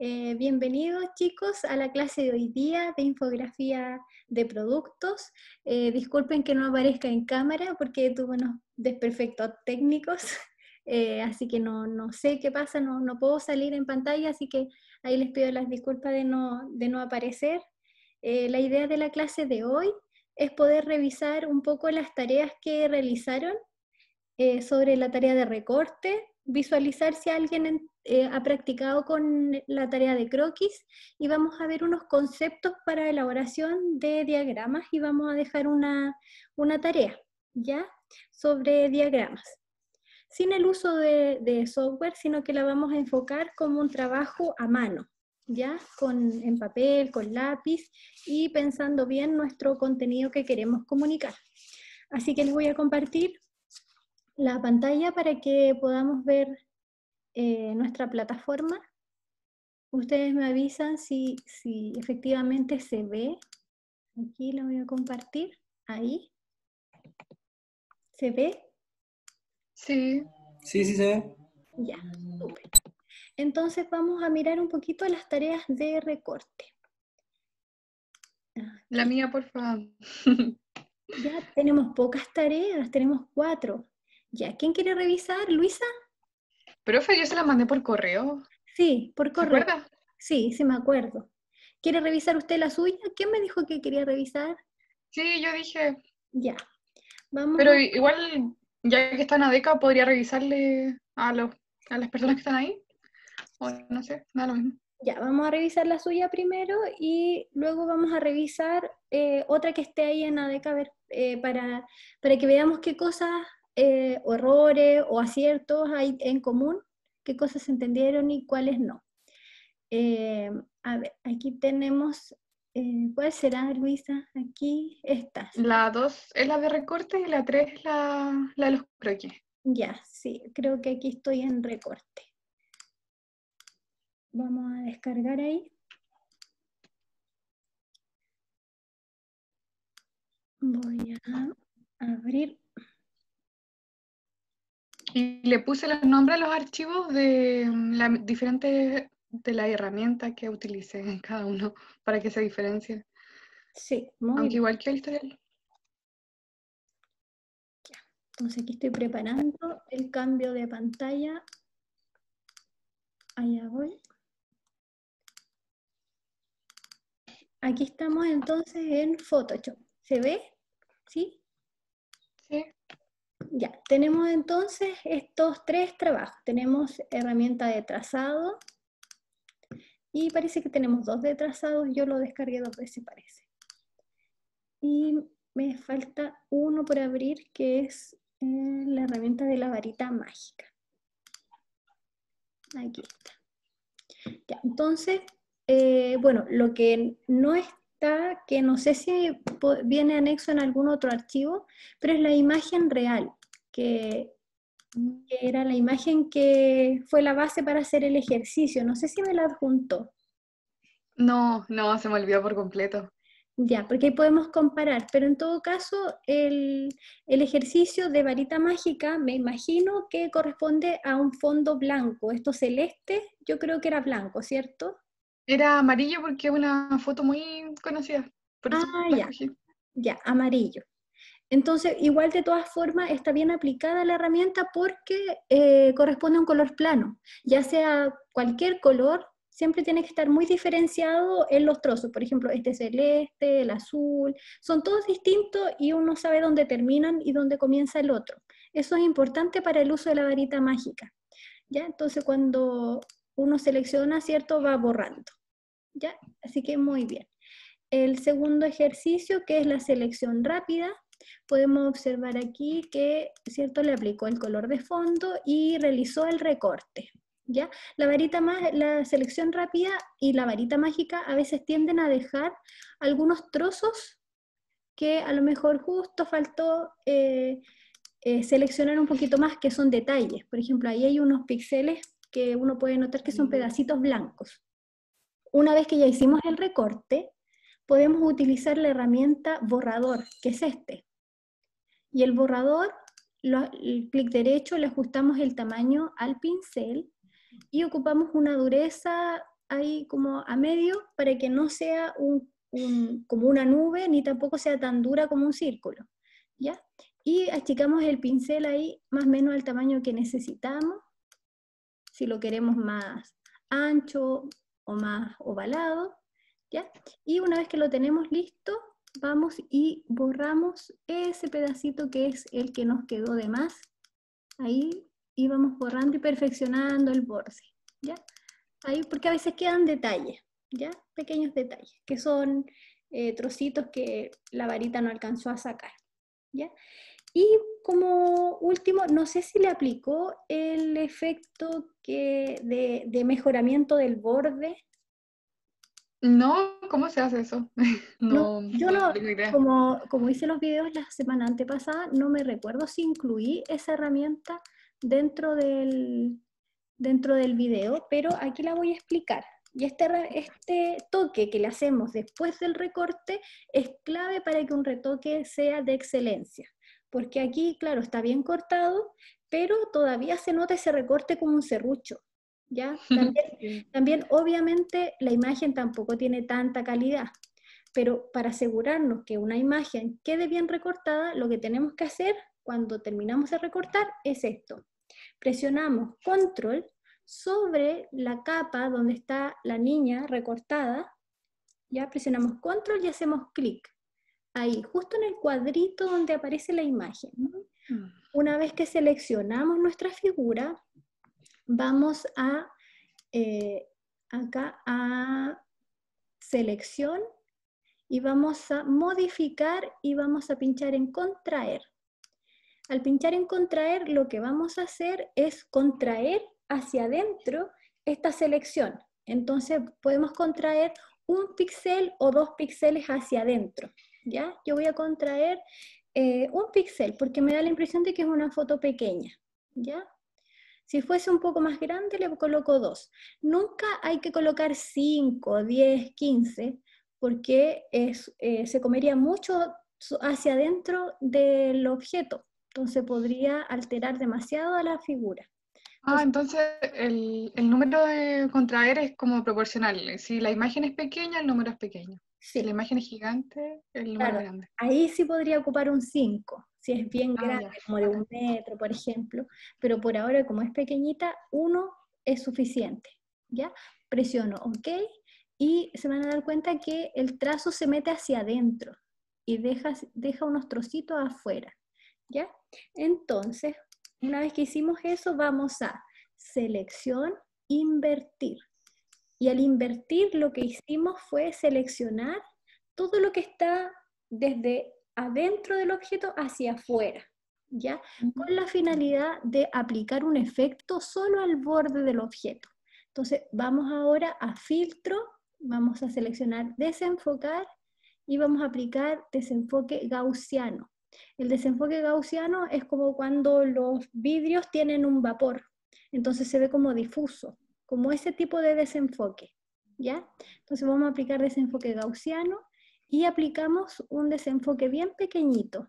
Eh, bienvenidos chicos a la clase de hoy día de infografía de productos. Eh, disculpen que no aparezca en cámara porque tuve unos desperfectos técnicos, eh, así que no, no, sé qué pasa, no, no, puedo salir en pantalla, así que ahí les pido las disculpas de no, de no aparecer. la idea de la clase de hoy es poder revisar un poco las tareas que realizaron sobre la tarea de recorte, visualizar si alguien eh, ha practicado con la tarea de croquis y vamos a ver unos conceptos para elaboración de diagramas y vamos a dejar una, tarea, ¿ya? Sobre diagramas. Sin el uso de, de, software, sino que la vamos a enfocar como un trabajo a mano, ¿ya? Con, en papel, con lápiz y pensando bien nuestro contenido que queremos comunicar. Así que les voy a compartir la pantalla para que podamos ver eh, nuestra plataforma. Ustedes me avisan si, si efectivamente se ve. Aquí lo voy a compartir. Ahí. ¿Se ve? Sí. Sí, sí se ve. Ya, Entonces vamos a mirar un poquito las tareas de recorte. La mía, por favor. ya tenemos pocas tareas, tenemos cuatro. Ya, ¿quién quiere revisar? ¿Luisa? Profe, yo se la mandé por correo. Sí, por correo. ¿Se Sí, sí me acuerdo. ¿Quiere revisar usted la suya? ¿Quién me dijo que quería revisar? Sí, yo dije. Ya. Vamos. Pero igual, ya que está en ADECA, podría revisarle a, los, a las personas que están ahí. O no sé, nada lo mismo. Ya, vamos a revisar la suya primero y luego vamos a revisar eh, otra que esté ahí en ADECA eh, para, para que veamos qué cosas eh, o errores o aciertos hay en común? ¿Qué cosas se entendieron y cuáles no? Eh, a ver, aquí tenemos, eh, ¿cuál será, Luisa? Aquí está. La dos, es la de recorte y la 3 es la, de los croquis. Ya, sí, creo que aquí estoy en recorte. Vamos a descargar ahí. Voy a abrir y le puse los nombres a los archivos de mm, la de la herramienta que utilicé en cada uno para que se diferencie. Sí, muy igual que el historial. Ya. Entonces aquí estoy preparando el cambio de pantalla. Allá voy. Aquí estamos entonces en Photoshop. ¿Se ve? ¿Sí? Sí. Ya, tenemos entonces estos tres trabajos. Tenemos herramienta de trazado y parece que tenemos dos de trazados. Yo lo descargué dos veces, parece. Y me falta uno por abrir que es eh, la herramienta de la varita mágica. Aquí está. Ya, entonces, eh, bueno, lo que no está que no sé si viene anexo en algún otro archivo, pero es la imagen real, que, era la imagen que fue la base para hacer el ejercicio. No sé si me la adjunto. No, no, se me olvidó por completo. Ya, porque ahí podemos comparar, pero en todo caso, el, el, ejercicio de varita mágica me imagino que corresponde a un fondo blanco. Esto celeste, yo creo que era blanco, ¿cierto? Era amarillo porque es una foto muy conocida. ah, ya. Ya, amarillo. Entonces, igual de todas formas, está bien aplicada la herramienta porque eh, corresponde a un color plano. Ya sea cualquier color, siempre tiene que estar muy diferenciado en los trozos. Por ejemplo, este celeste, el azul, son todos distintos y uno sabe dónde terminan y dónde comienza el otro. Eso es importante para el uso de la varita mágica. ¿Ya? Entonces, cuando uno selecciona, ¿cierto? Va borrando. ¿Ya? Así que muy bien. El segundo ejercicio, que es la selección rápida, podemos observar aquí que, ¿cierto? Le aplicó el color de fondo y realizó el recorte. ¿Ya? La varita más, la selección rápida y la varita mágica a veces tienden a dejar algunos trozos que a lo mejor justo faltó eh, eh, seleccionar un poquito más, que son detalles. Por ejemplo, ahí hay unos píxeles que uno puede notar que son mm. pedacitos blancos. Una vez que ya hicimos el recorte, podemos utilizar la herramienta borrador, que es este. Y el borrador, el clic derecho, le ajustamos el tamaño al pincel y ocupamos una dureza ahí como a medio para que no sea como una nube ni tampoco sea tan dura como un círculo. ¿ya? Y achicamos el pincel ahí más o menos al tamaño que necesitamos si lo queremos más ancho o más ovalado, ¿ya? Y una vez que lo tenemos listo, vamos y borramos ese pedacito que es el que nos quedó de más. Ahí íbamos borrando y perfeccionando el borde, ¿ya? Ahí porque a veces quedan detalles, ¿ya? Pequeños detalles, que son eh, trocitos que la varita no alcanzó a sacar, ¿ya? Y como último, no sé si le aplicó el efecto que de, mejoramiento del borde. No, ¿cómo se hace eso? no, yo no, como, como, hice los videos la semana antepasada, no me recuerdo si incluí esa herramienta dentro del, dentro del video, pero aquí la voy a explicar. Y este, este toque que le hacemos después del recorte es clave para que un retoque sea de excelencia porque aquí, claro, está bien cortado, pero todavía se nota ese recorte como un serrucho. ¿ya? También, también obviamente la imagen tampoco tiene tanta calidad, pero para asegurarnos que una imagen quede bien recortada, lo que tenemos que hacer cuando terminamos de recortar es esto. Presionamos control sobre la capa donde está la niña recortada, ya presionamos control y hacemos clic ahí, justo en el cuadrito donde aparece la imagen. Mm. Una vez que seleccionamos nuestra figura, vamos a, eh, acá a selección y vamos a modificar y vamos a pinchar en contraer. Al pinchar en contraer, lo que vamos a hacer es contraer hacia adentro esta selección. Entonces podemos contraer un píxel o dos píxeles hacia adentro. Yo voy a contraer eh, un píxel porque me da la impresión de que es una foto pequeña, ¿ya? Si fuese un poco más grande, le coloco dos. Nunca hay que colocar 5, 10, 15, porque es, eh, se comería mucho hacia adentro del objeto. Entonces podría alterar demasiado a la figura. Ah, entonces el, el número de contraer es como proporcional. Si la imagen es pequeña, el número es pequeño. Sí, la imagen es gigante, el grande. Ahí sí podría ocupar un 5, si es bien ah, grande, como de un metro, por ejemplo. Pero por ahora, como es pequeñita, uno es suficiente. ¿Ya? Presiono OK y se van a dar cuenta que el trazo se mete hacia adentro y deja, deja unos trocitos afuera. ¿Ya? Entonces, una vez que hicimos eso, vamos a selección, invertir. Y al invertir lo que hicimos fue seleccionar todo lo que está desde adentro del objeto hacia afuera, ¿ya? Con la finalidad de aplicar un efecto solo al borde del objeto. Entonces, vamos ahora a filtro, vamos a seleccionar desenfocar y vamos a aplicar desenfoque gaussiano. El desenfoque gaussiano es como cuando los vidrios tienen un vapor, entonces se ve como difuso como ese tipo de desenfoque, ¿ya? Entonces vamos a aplicar desenfoque gaussiano y aplicamos un desenfoque bien pequeñito,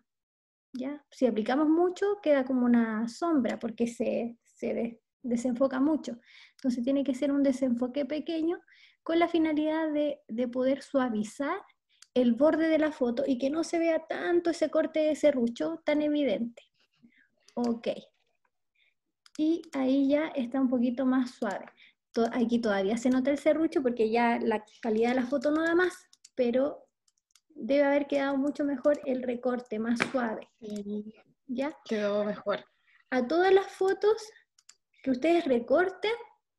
¿ya? Si aplicamos mucho queda como una sombra porque se, desenfoca mucho. Entonces tiene que ser un desenfoque pequeño con la finalidad de, poder suavizar el borde de la foto y que no se vea tanto ese corte de serrucho tan evidente. Ok. Y ahí ya está un poquito más suave aquí todavía se nota el serrucho porque ya la calidad de la foto no da más, pero debe haber quedado mucho mejor el recorte, más suave. ¿Ya? Quedó mejor. A todas las fotos que ustedes recorten,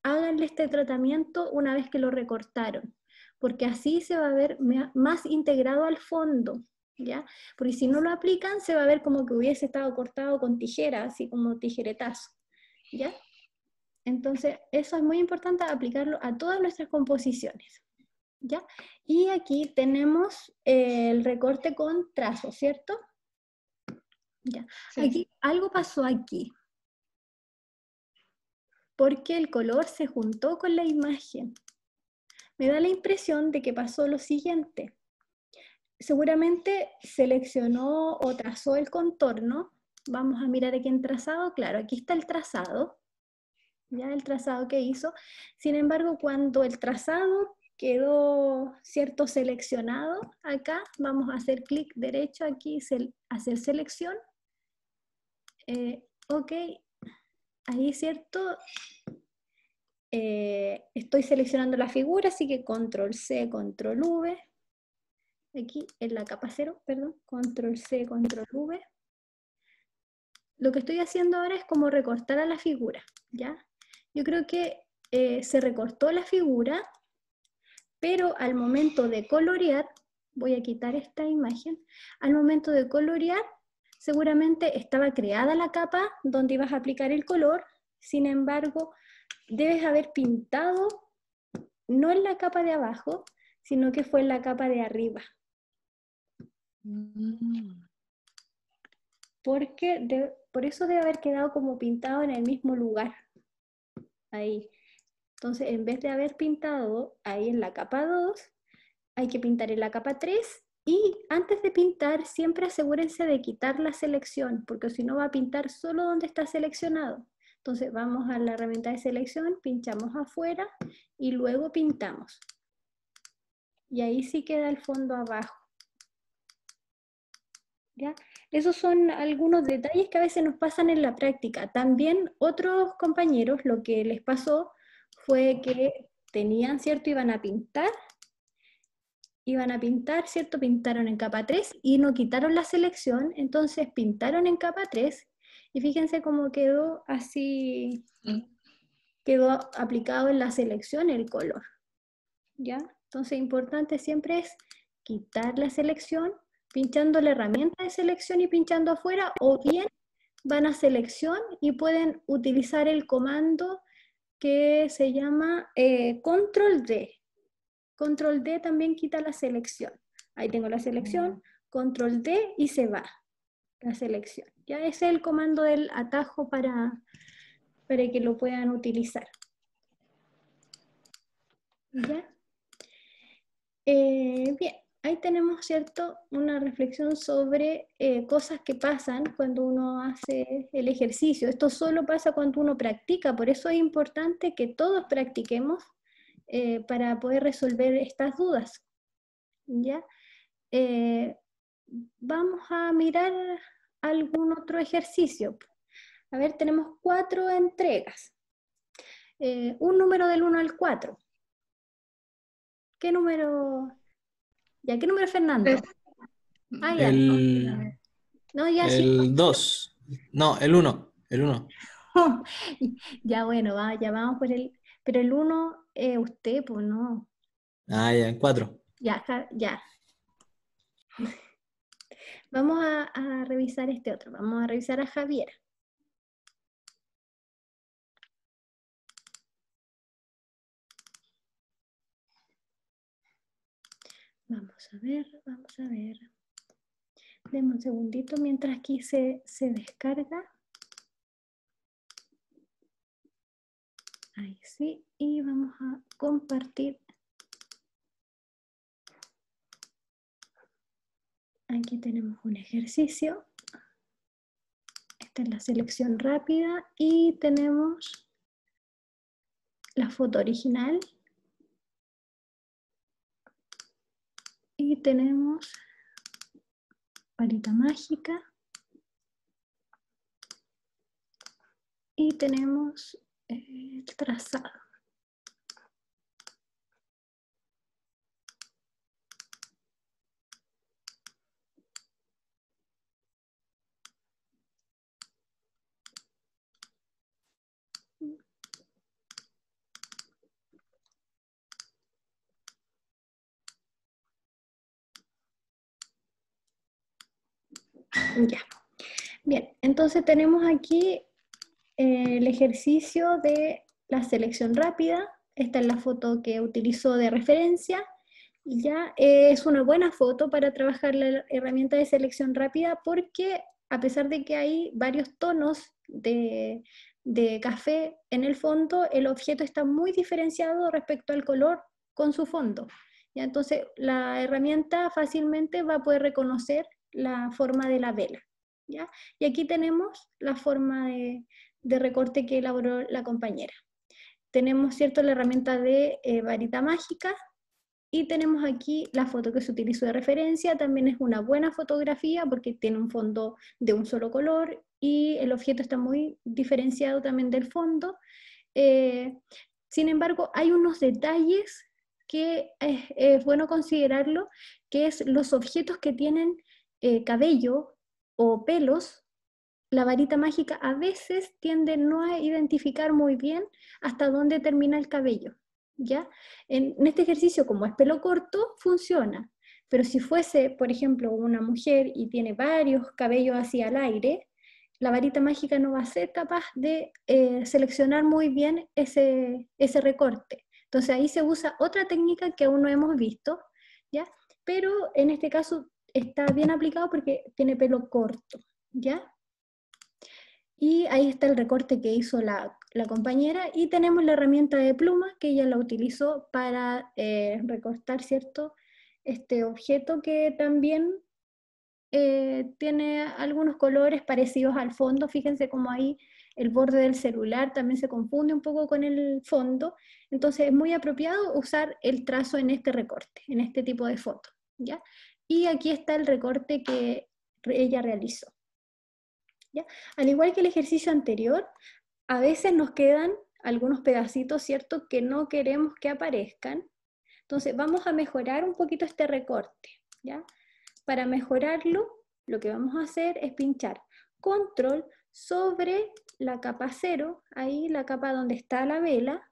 háganle este tratamiento una vez que lo recortaron, porque así se va a ver más integrado al fondo. ¿Ya? Porque si no lo aplican, se va a ver como que hubiese estado cortado con tijera, así como tijeretazo, ¿ya? Entonces, eso es muy importante aplicarlo a todas nuestras composiciones. ¿ya? Y aquí tenemos el recorte con trazo, ¿cierto? Ya. Aquí algo pasó aquí. Porque el color se juntó con la imagen. Me da la impresión de que pasó lo siguiente. Seguramente seleccionó o trazó el contorno. Vamos a mirar aquí en trazado. Claro, aquí está el trazado ya el trazado que hizo. Sin embargo, cuando el trazado quedó cierto seleccionado, acá vamos a hacer clic derecho aquí, hacer selección. Eh, ok, ahí cierto, eh, estoy seleccionando la figura, así que control C, control V, aquí en la capa cero, perdón, control C, control V. Lo que estoy haciendo ahora es como recortar a la figura, ¿ya? yo creo que eh, se recortó la figura, pero al momento de colorear, voy a quitar esta imagen, al momento de colorear, seguramente estaba creada la capa donde ibas a aplicar el color, sin embargo, debes haber pintado no en la capa de abajo, sino que fue en la capa de arriba. Mm. Porque por eso debe haber quedado como pintado en el mismo lugar ahí. Entonces, en vez de haber pintado ahí en la capa 2, hay que pintar en la capa 3 y antes de pintar, siempre asegúrense de quitar la selección, porque si no va a pintar solo donde está seleccionado. Entonces vamos a la herramienta de selección, pinchamos afuera y luego pintamos. Y ahí sí queda el fondo abajo. ¿ya? Esos son algunos detalles que a veces nos pasan en la práctica. También otros compañeros lo que les pasó fue que tenían, ¿cierto? Iban a pintar, iban a pintar, ¿cierto? Pintaron en capa 3 y no quitaron la selección, entonces pintaron en capa 3 y fíjense cómo quedó así, quedó aplicado en la selección el color, ¿ya? Entonces importante siempre es quitar la selección pinchando la herramienta de selección y pinchando afuera, o bien van a selección y pueden utilizar el comando que se llama eh, control D. Control D también quita la selección. Ahí tengo la selección, control D y se va la selección. Ya es el comando del atajo para, que lo puedan utilizar. ¿Ya? Eh, bien ahí tenemos, ¿cierto?, una reflexión sobre eh, cosas que pasan cuando uno hace el ejercicio. Esto solo pasa cuando uno practica, por eso es importante que todos practiquemos eh, para poder resolver estas dudas. ¿Ya? Eh, vamos a mirar algún otro ejercicio. A ver, tenemos cuatro entregas. un número del 1 al 4. ¿Qué número ¿Y a qué número es Fernando? Ah, ya. El, no, ya el 2. No, el 1. El 1. ya bueno, ya vamos por el... Pero el 1, eh, usted, pues no. Ah, ya, el 4. Ya, ya. Vamos a revisar este otro. Vamos a revisar a Javier. Vamos a ver, vamos a ver. Deme un segundito mientras aquí se, se descarga. Ahí sí, y vamos a compartir. Aquí tenemos un ejercicio. Esta es la selección rápida y tenemos la foto original tenemos varita mágica y tenemos eh, el trazado. Ya. Bien, entonces tenemos aquí eh, el ejercicio de la selección rápida. Esta es la foto que utilizó de referencia. Y ya eh, es una buena foto para trabajar la herramienta de selección rápida porque a pesar de que hay varios tonos de, café en el fondo, el objeto está muy diferenciado respecto al color con su fondo. ¿ya? Entonces la herramienta fácilmente va a poder reconocer la forma de la vela. ¿ya? Y aquí tenemos la forma de, recorte que elaboró la compañera. Tenemos ¿cierto? la herramienta de eh, varita mágica y tenemos aquí la foto que se utilizó de referencia. También es una buena fotografía porque tiene un fondo de un solo color y el objeto está muy diferenciado también del fondo. Eh, sin embargo, hay unos detalles que es, es, bueno considerarlo, que es los objetos que tienen eh, cabello o pelos, la varita mágica a veces tiende no a identificar muy bien hasta dónde termina el cabello. ¿ya? En, este ejercicio, como es pelo corto, funciona. Pero si fuese, por ejemplo, una mujer y tiene varios cabellos hacia al aire, la varita mágica no va a ser capaz de eh, seleccionar muy bien ese, ese recorte. Entonces ahí se usa otra técnica que aún no hemos visto, ¿ya? Pero en este caso está bien aplicado porque tiene pelo corto, ¿ya? Y ahí está el recorte que hizo la, compañera y tenemos la herramienta de pluma que ella la utilizó para eh, recortar, ¿cierto? Este objeto que también eh, tiene algunos colores parecidos al fondo, fíjense como ahí el borde del celular también se confunde un poco con el fondo, entonces es muy apropiado usar el trazo en este recorte, en este tipo de foto, ¿ya? Y aquí está el recorte que ella realizó. ¿Ya? Al igual que el ejercicio anterior, a veces nos quedan algunos pedacitos, ¿cierto?, que no queremos que aparezcan. Entonces, vamos a mejorar un poquito este recorte, ¿ya? Para mejorarlo, lo que vamos a hacer es pinchar control sobre la capa cero, ahí la capa donde está la vela,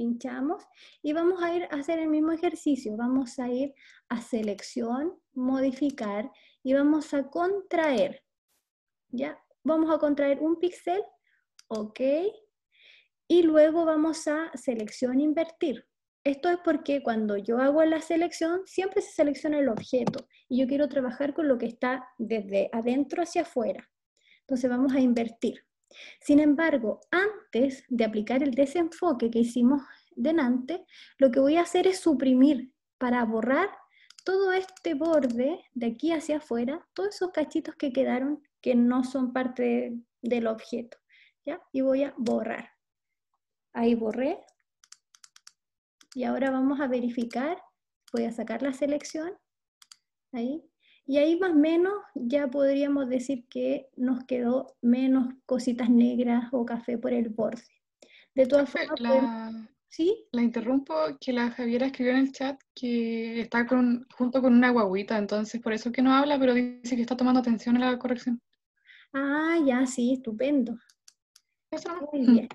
pinchamos y vamos a ir a hacer el mismo ejercicio, vamos a ir a selección, modificar y vamos a contraer, ¿ya? Vamos a contraer un píxel, ok, y luego vamos a selección invertir. Esto es porque cuando yo hago la selección, siempre se selecciona el objeto y yo quiero trabajar con lo que está desde adentro hacia afuera. Entonces vamos a invertir. Sin embargo, antes de aplicar el desenfoque que hicimos delante, lo que voy a hacer es suprimir para borrar todo este borde de aquí hacia afuera, todos esos cachitos que quedaron que no son parte del objeto. ¿ya? Y voy a borrar. Ahí borré. Y ahora vamos a verificar. Voy a sacar la selección. Ahí. Y ahí más o menos ya podríamos decir que nos quedó menos cositas negras o café por el borde. De todas formas, la, La interrumpo, que la Javiera escribió en el chat que está con, junto con una guagüita, entonces por eso que no habla, pero dice que está tomando atención a la corrección. Ah, ya, sí, estupendo. Eso Muy bien.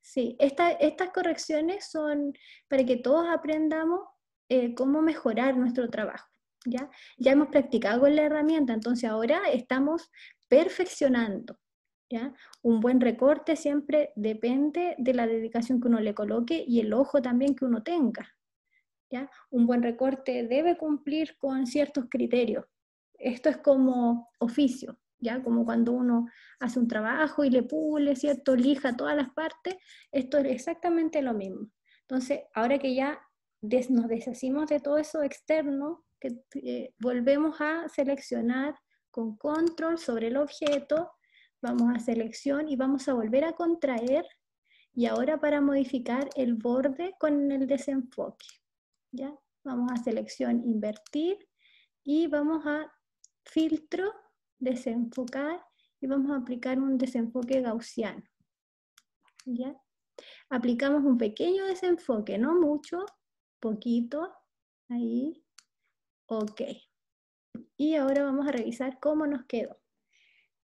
Sí, estas correcciones son para que todos aprendamos eh, cómo mejorar nuestro trabajo. ¿ya? hemos practicado con la herramienta, entonces ahora estamos perfeccionando, Un buen recorte siempre depende de la dedicación que uno le coloque y el ojo también que uno tenga, ¿ya? Un buen recorte debe cumplir con ciertos criterios. Esto es como oficio, ¿ya? Como cuando uno hace un trabajo y le pule, ¿cierto? Lija todas las partes, esto es exactamente lo mismo. Entonces, ahora que ya nos deshacimos de todo eso externo, que eh, volvemos a seleccionar con control sobre el objeto, vamos a selección y vamos a volver a contraer y ahora para modificar el borde con el desenfoque. ¿ya? Vamos a selección invertir y vamos a filtro, desenfocar y vamos a aplicar un desenfoque gaussiano. ¿ya? Aplicamos un pequeño desenfoque, no mucho, poquito, ahí, Ok. Y ahora vamos a revisar cómo nos quedó.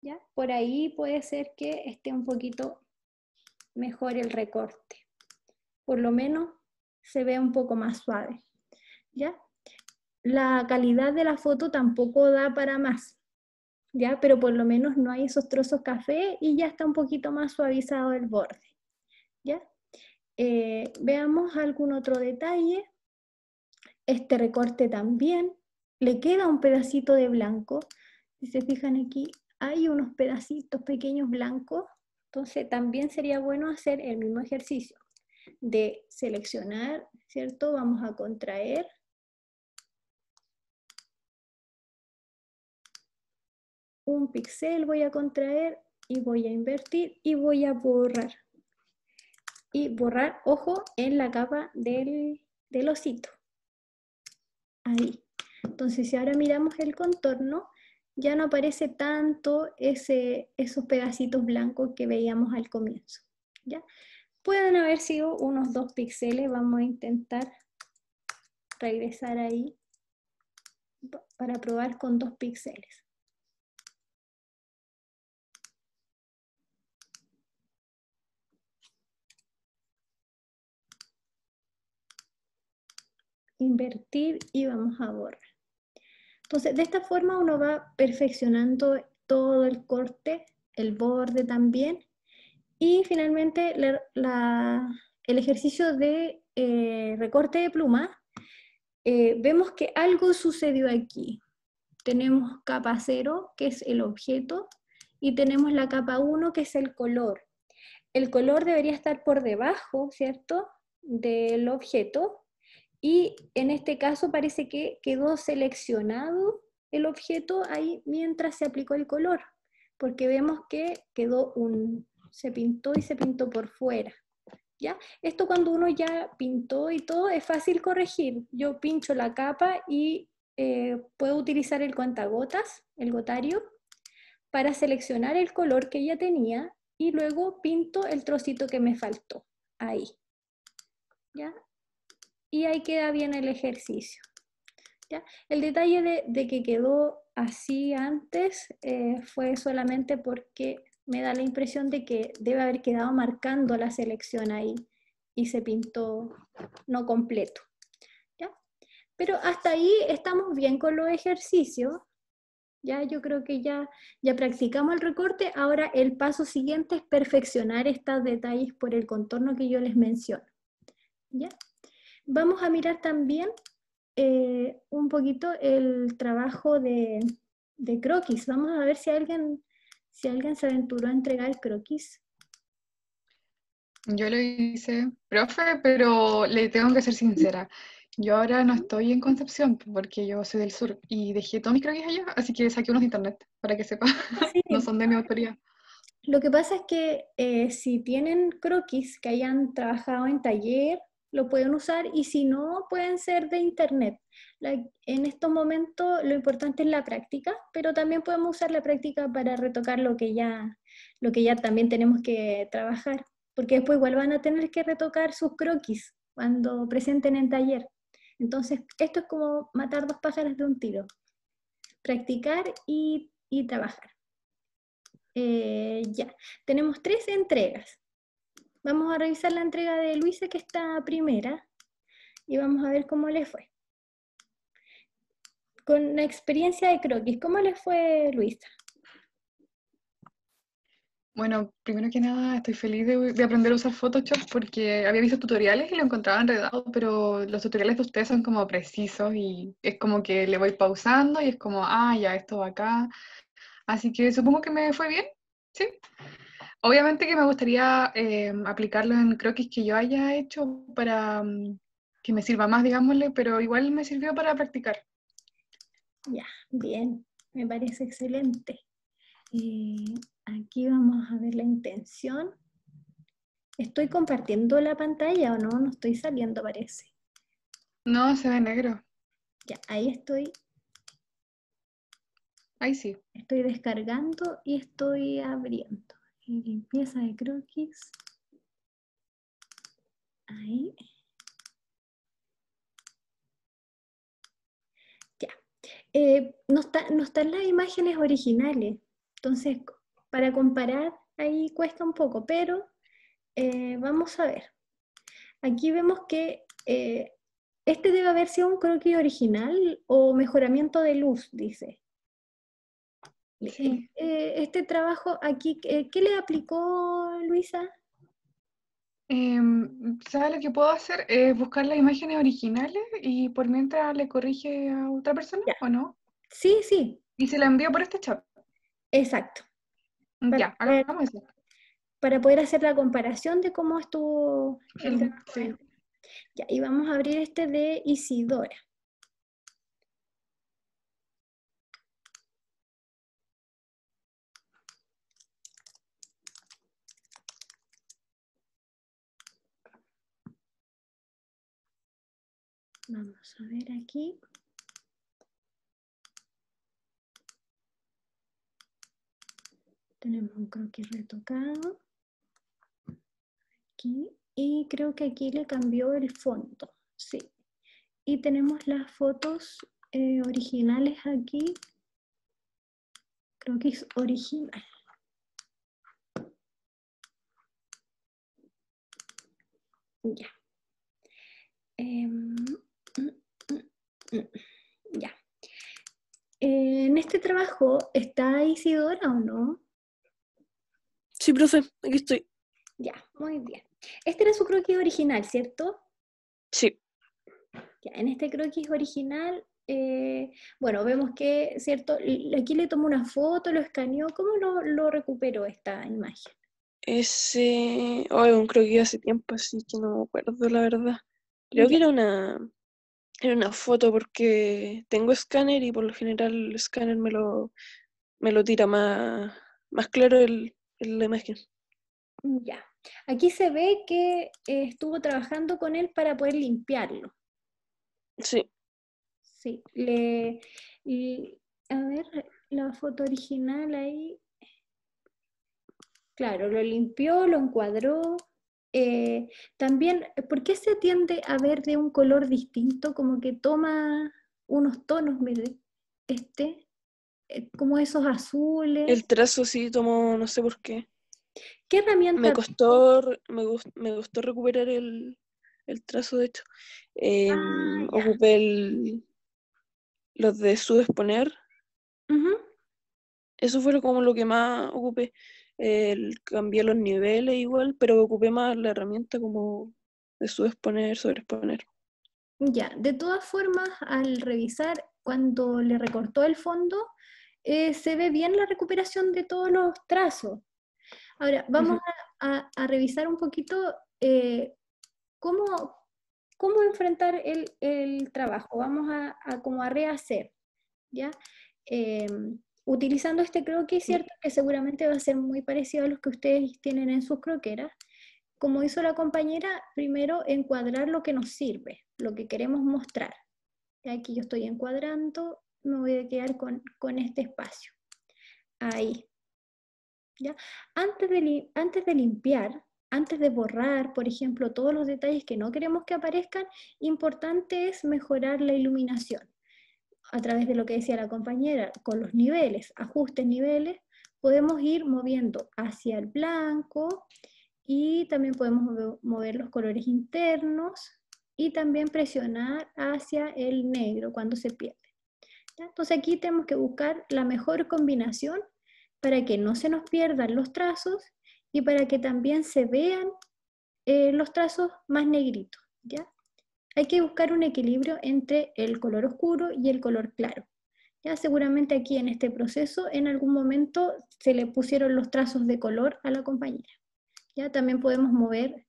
¿Ya? Por ahí puede ser que esté un poquito mejor el recorte. Por lo menos se ve un poco más suave. ¿Ya? La calidad de la foto tampoco da para más. ¿Ya? Pero por lo menos no hay esos trozos café y ya está un poquito más suavizado el borde. ¿Ya? Eh, veamos algún otro detalle. Este recorte también le queda un pedacito de blanco. Si se fijan aquí, hay unos pedacitos pequeños blancos. Entonces también sería bueno hacer el mismo ejercicio de seleccionar, ¿cierto? Vamos a contraer. Un píxel voy a contraer y voy a invertir y voy a borrar. Y borrar, ojo, en la capa del, del osito ahí. Entonces, si ahora miramos el contorno, ya no aparece tanto ese, esos pedacitos blancos que veíamos al comienzo. ¿ya? Pueden haber sido unos dos píxeles, vamos a intentar regresar ahí para probar con dos píxeles. invertir y vamos a borrar. Entonces, de esta forma uno va perfeccionando todo el corte, el borde también. Y finalmente el ejercicio de eh, recorte de pluma, eh, vemos que algo sucedió aquí. Tenemos capa 0, que es el objeto, y tenemos la capa 1, que es el color. El color debería estar por debajo, ¿cierto?, del objeto, y en este caso parece que quedó seleccionado el objeto ahí mientras se aplicó el color, porque vemos que quedó un, se pintó y se pintó por fuera. ¿Ya? Esto cuando uno ya pintó y todo es fácil corregir. Yo pincho la capa y eh, puedo utilizar el cuantagotas, el gotario, para seleccionar el color que ya tenía y luego pinto el trocito que me faltó ahí. ¿Ya? y ahí queda bien el ejercicio. El detalle de, que quedó así antes eh, fue solamente porque me da la impresión de que debe haber quedado marcando la selección ahí y se pintó no completo. Pero hasta ahí estamos bien con los ejercicios. Ya yo creo que ya, ya practicamos el recorte. Ahora el paso siguiente es perfeccionar estos detalles por el contorno que yo les menciono. ¿ya? Vamos a mirar también eh, un poquito el trabajo de, croquis. Vamos a ver si alguien, si alguien se aventuró a entregar croquis. Yo lo hice, profe, pero le tengo que ser sincera. Yo ahora no estoy en Concepción porque yo soy del sur y dejé todos mis croquis allá, así que saqué unos de internet para que sepa. no son de mi autoría. Lo que pasa es que eh, si tienen croquis que hayan trabajado en taller lo pueden usar y si no, pueden ser de internet. en estos momentos lo importante es la práctica, pero también podemos usar la práctica para retocar lo que ya, lo que ya también tenemos que trabajar, porque después igual van a tener que retocar sus croquis cuando presenten en taller. Entonces, esto es como matar dos pájaros de un tiro, practicar y, trabajar. Eh, ya, tenemos tres entregas. Vamos a revisar la entrega de Luisa, que está primera, y vamos a ver cómo le fue. Con la experiencia de croquis, ¿cómo le fue Luisa? Bueno, primero que nada estoy feliz de, aprender a usar Photoshop porque había visto tutoriales y lo encontraba enredado, pero los tutoriales de ustedes son como precisos y es como que le voy pausando y es como, ah, ya, esto va acá. Así que supongo que me fue bien, ¿sí? Obviamente que me gustaría em, aplicarlo en croquis que yo haya hecho para mm, que me sirva más, digámosle, pero igual me sirvió para practicar. Ya, bien, me parece excelente. Eh, aquí vamos a ver la intención. ¿Estoy compartiendo la pantalla o no? No estoy saliendo, parece. No, se ve negro. Ya, ahí estoy. Ahí sí. Estoy descargando y estoy abriendo limpieza de croquis. Ahí. Ya. Eh, no, está, no están las imágenes originales. Entonces, para comparar, ahí cuesta un poco, pero eh, vamos a ver. Aquí vemos que eh, este debe haber sido un croquis original o mejoramiento de luz, dice. Sí. Eh, eh, este trabajo aquí, eh, ¿qué le aplicó Luisa? Em, ¿Sabes lo que puedo hacer? Es buscar las imágenes originales y por mientras le corrige a otra persona, ¿o no? Sí, sí. Y se la envío por este chat. Exacto. Ya, para, Para poder hacer la comparación de cómo estuvo el Ya, y vamos a abrir este de Isidora. Vamos a ver aquí. Tenemos un croquis retocado. Aquí. Y creo que aquí le cambió el fondo. Sí. Y tenemos las fotos eh, originales aquí. es original. Ya. Em, ya. ¿En este trabajo está Isidora o no? Sí, profe, aquí estoy. Ya, muy bien. Este era su croquis original, ¿cierto? Sí. Ya, en este croquis original, eh, bueno, vemos que, ¿cierto? Aquí le tomó una foto, lo escaneó. ¿Cómo lo, recuperó esta imagen? Ese, oh, un croquis hace tiempo, así que no me acuerdo, la verdad. Creo que era una, en una foto porque tengo escáner y por lo general el escáner me lo, me lo tira más, más claro el, la imagen. Ya. Aquí se ve que estuvo trabajando con él para poder limpiarlo. Sí. Sí. Le, a ver, la foto original ahí. Claro, lo limpió, lo encuadró, eh, también, eh, ¿por qué se tiende a ver de un color distinto? Como que toma unos tonos, Este, eh, como esos azules. El trazo sí tomó, no sé por qué. ¿Qué herramienta? Me costó, me, gustó recuperar el, trazo, de hecho. Em, ah, ocupé los de su Uh Eso fue como lo que más ocupé el cambié los niveles igual, pero ocupé más la herramienta como de subexponer, sobreexponer. Ya, de todas formas, al revisar cuando le recortó el fondo, eh, se ve bien la recuperación de todos los trazos. Ahora, vamos a, revisar un poquito eh, cómo, cómo, enfrentar el, el, trabajo. Vamos a, como a rehacer, ¿ya? Em, utilizando este croquis, ¿cierto? Que seguramente va a ser muy parecido a los que ustedes tienen en sus croqueras. Como hizo la compañera, primero encuadrar lo que nos sirve, lo que queremos mostrar. Aquí yo estoy encuadrando, me voy a quedar con, este espacio. Ahí. Antes, de, antes de limpiar, antes de borrar, por ejemplo, todos los detalles que no queremos que aparezcan, importante es mejorar la iluminación a través de lo que decía la compañera, con los niveles, ajustes niveles, podemos ir moviendo hacia el blanco y también podemos mover los colores internos y también presionar hacia el negro cuando se pierde. Entonces aquí tenemos que buscar la mejor combinación para que no se nos pierdan los trazos y para que también se vean eh, los trazos más negritos. ¿ya? Hay que buscar un equilibrio entre el color oscuro y el color claro. Ya seguramente aquí en este proceso en algún momento se le pusieron los trazos de color a la compañera. Ya también podemos mover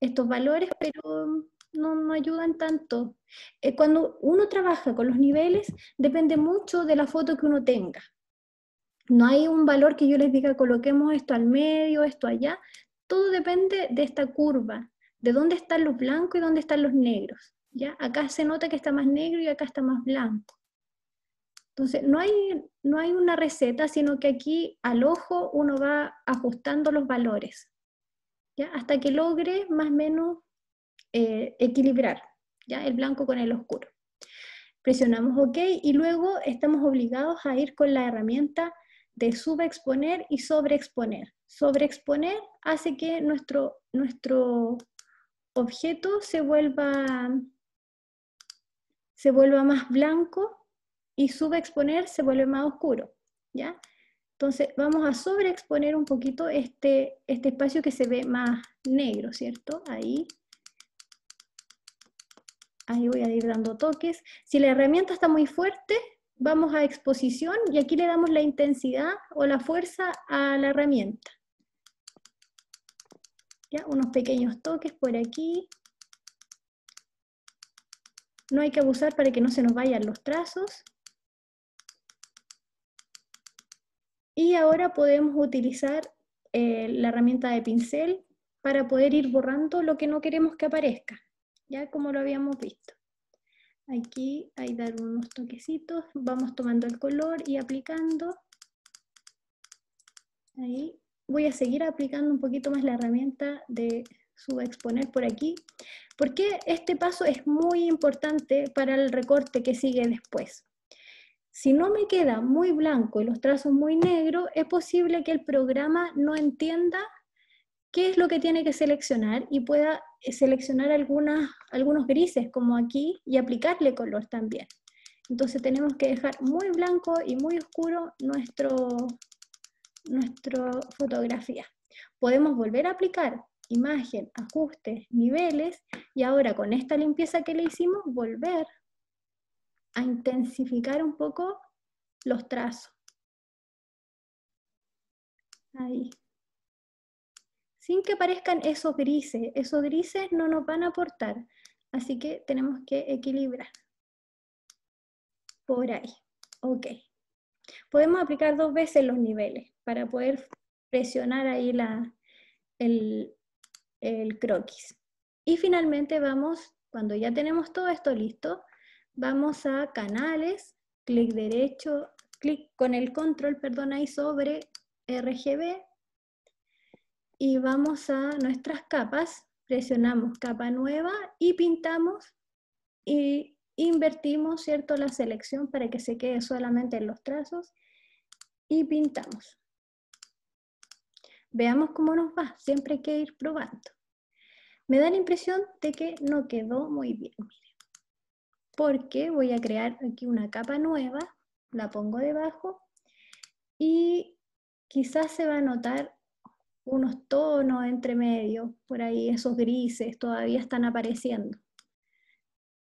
estos valores, pero no, ayudan tanto. Eh, cuando uno trabaja con los niveles, depende mucho de la foto que uno tenga. No hay un valor que yo les diga coloquemos esto al medio, esto allá. Todo depende de esta curva, de dónde están los blancos y dónde están los negros. ¿ya? Acá se nota que está más negro y acá está más blanco. Entonces, no hay, no hay una receta, sino que aquí al ojo uno va ajustando los valores, ¿ya? hasta que logre más o menos eh, equilibrar ¿ya? el blanco con el oscuro. Presionamos OK y luego estamos obligados a ir con la herramienta de subexponer y sobreexponer. Sobreexponer hace que nuestro, nuestro objeto se vuelva, se vuelva más blanco y exponer se vuelve más oscuro, ¿ya? Entonces vamos a sobreexponer un poquito este, este espacio que se ve más negro, ¿cierto? Ahí. Ahí voy a ir dando toques. Si la herramienta está muy fuerte, vamos a exposición y aquí le damos la intensidad o la fuerza a la herramienta. ¿ya? Unos pequeños toques por aquí. No hay que abusar para que no se nos vayan los trazos. Y ahora podemos utilizar eh, la herramienta de pincel para poder ir borrando lo que no queremos que aparezca, ya como lo habíamos visto. Aquí hay dar unos toquecitos, vamos tomando el color y aplicando. Ahí voy a seguir aplicando un poquito más la herramienta de subexponer por aquí, porque este paso es muy importante para el recorte que sigue después. Si no me queda muy blanco y los trazos muy negros, es posible que el programa no entienda qué es lo que tiene que seleccionar y pueda eh, seleccionar algunos grises como aquí y aplicarle color también. Entonces tenemos que dejar muy blanco y muy oscuro nuestro, nuestra fotografía. Podemos volver a aplicar imagen, ajustes, niveles, y ahora con esta limpieza que le hicimos, volver a intensificar un poco los trazos. Ahí. Sin que parezcan esos grises, esos grises no nos van a aportar, así que tenemos que equilibrar. Por ahí, ok podemos aplicar dos veces los niveles para poder presionar ahí el, croquis. Y finalmente vamos, cuando ya tenemos todo esto listo, vamos a canales, clic derecho, clic con el control, perdón, ahí sobre RGB y vamos a nuestras capas, presionamos capa nueva y pintamos y invertimos, ¿cierto?, la selección para que se quede solamente en los trazos y pintamos. Veamos cómo nos va, siempre hay que ir probando. Me da la impresión de que no quedó muy bien, Porque voy a crear aquí una capa nueva, la pongo debajo y quizás se va a notar unos tonos entre medio, por ahí esos grises todavía están apareciendo.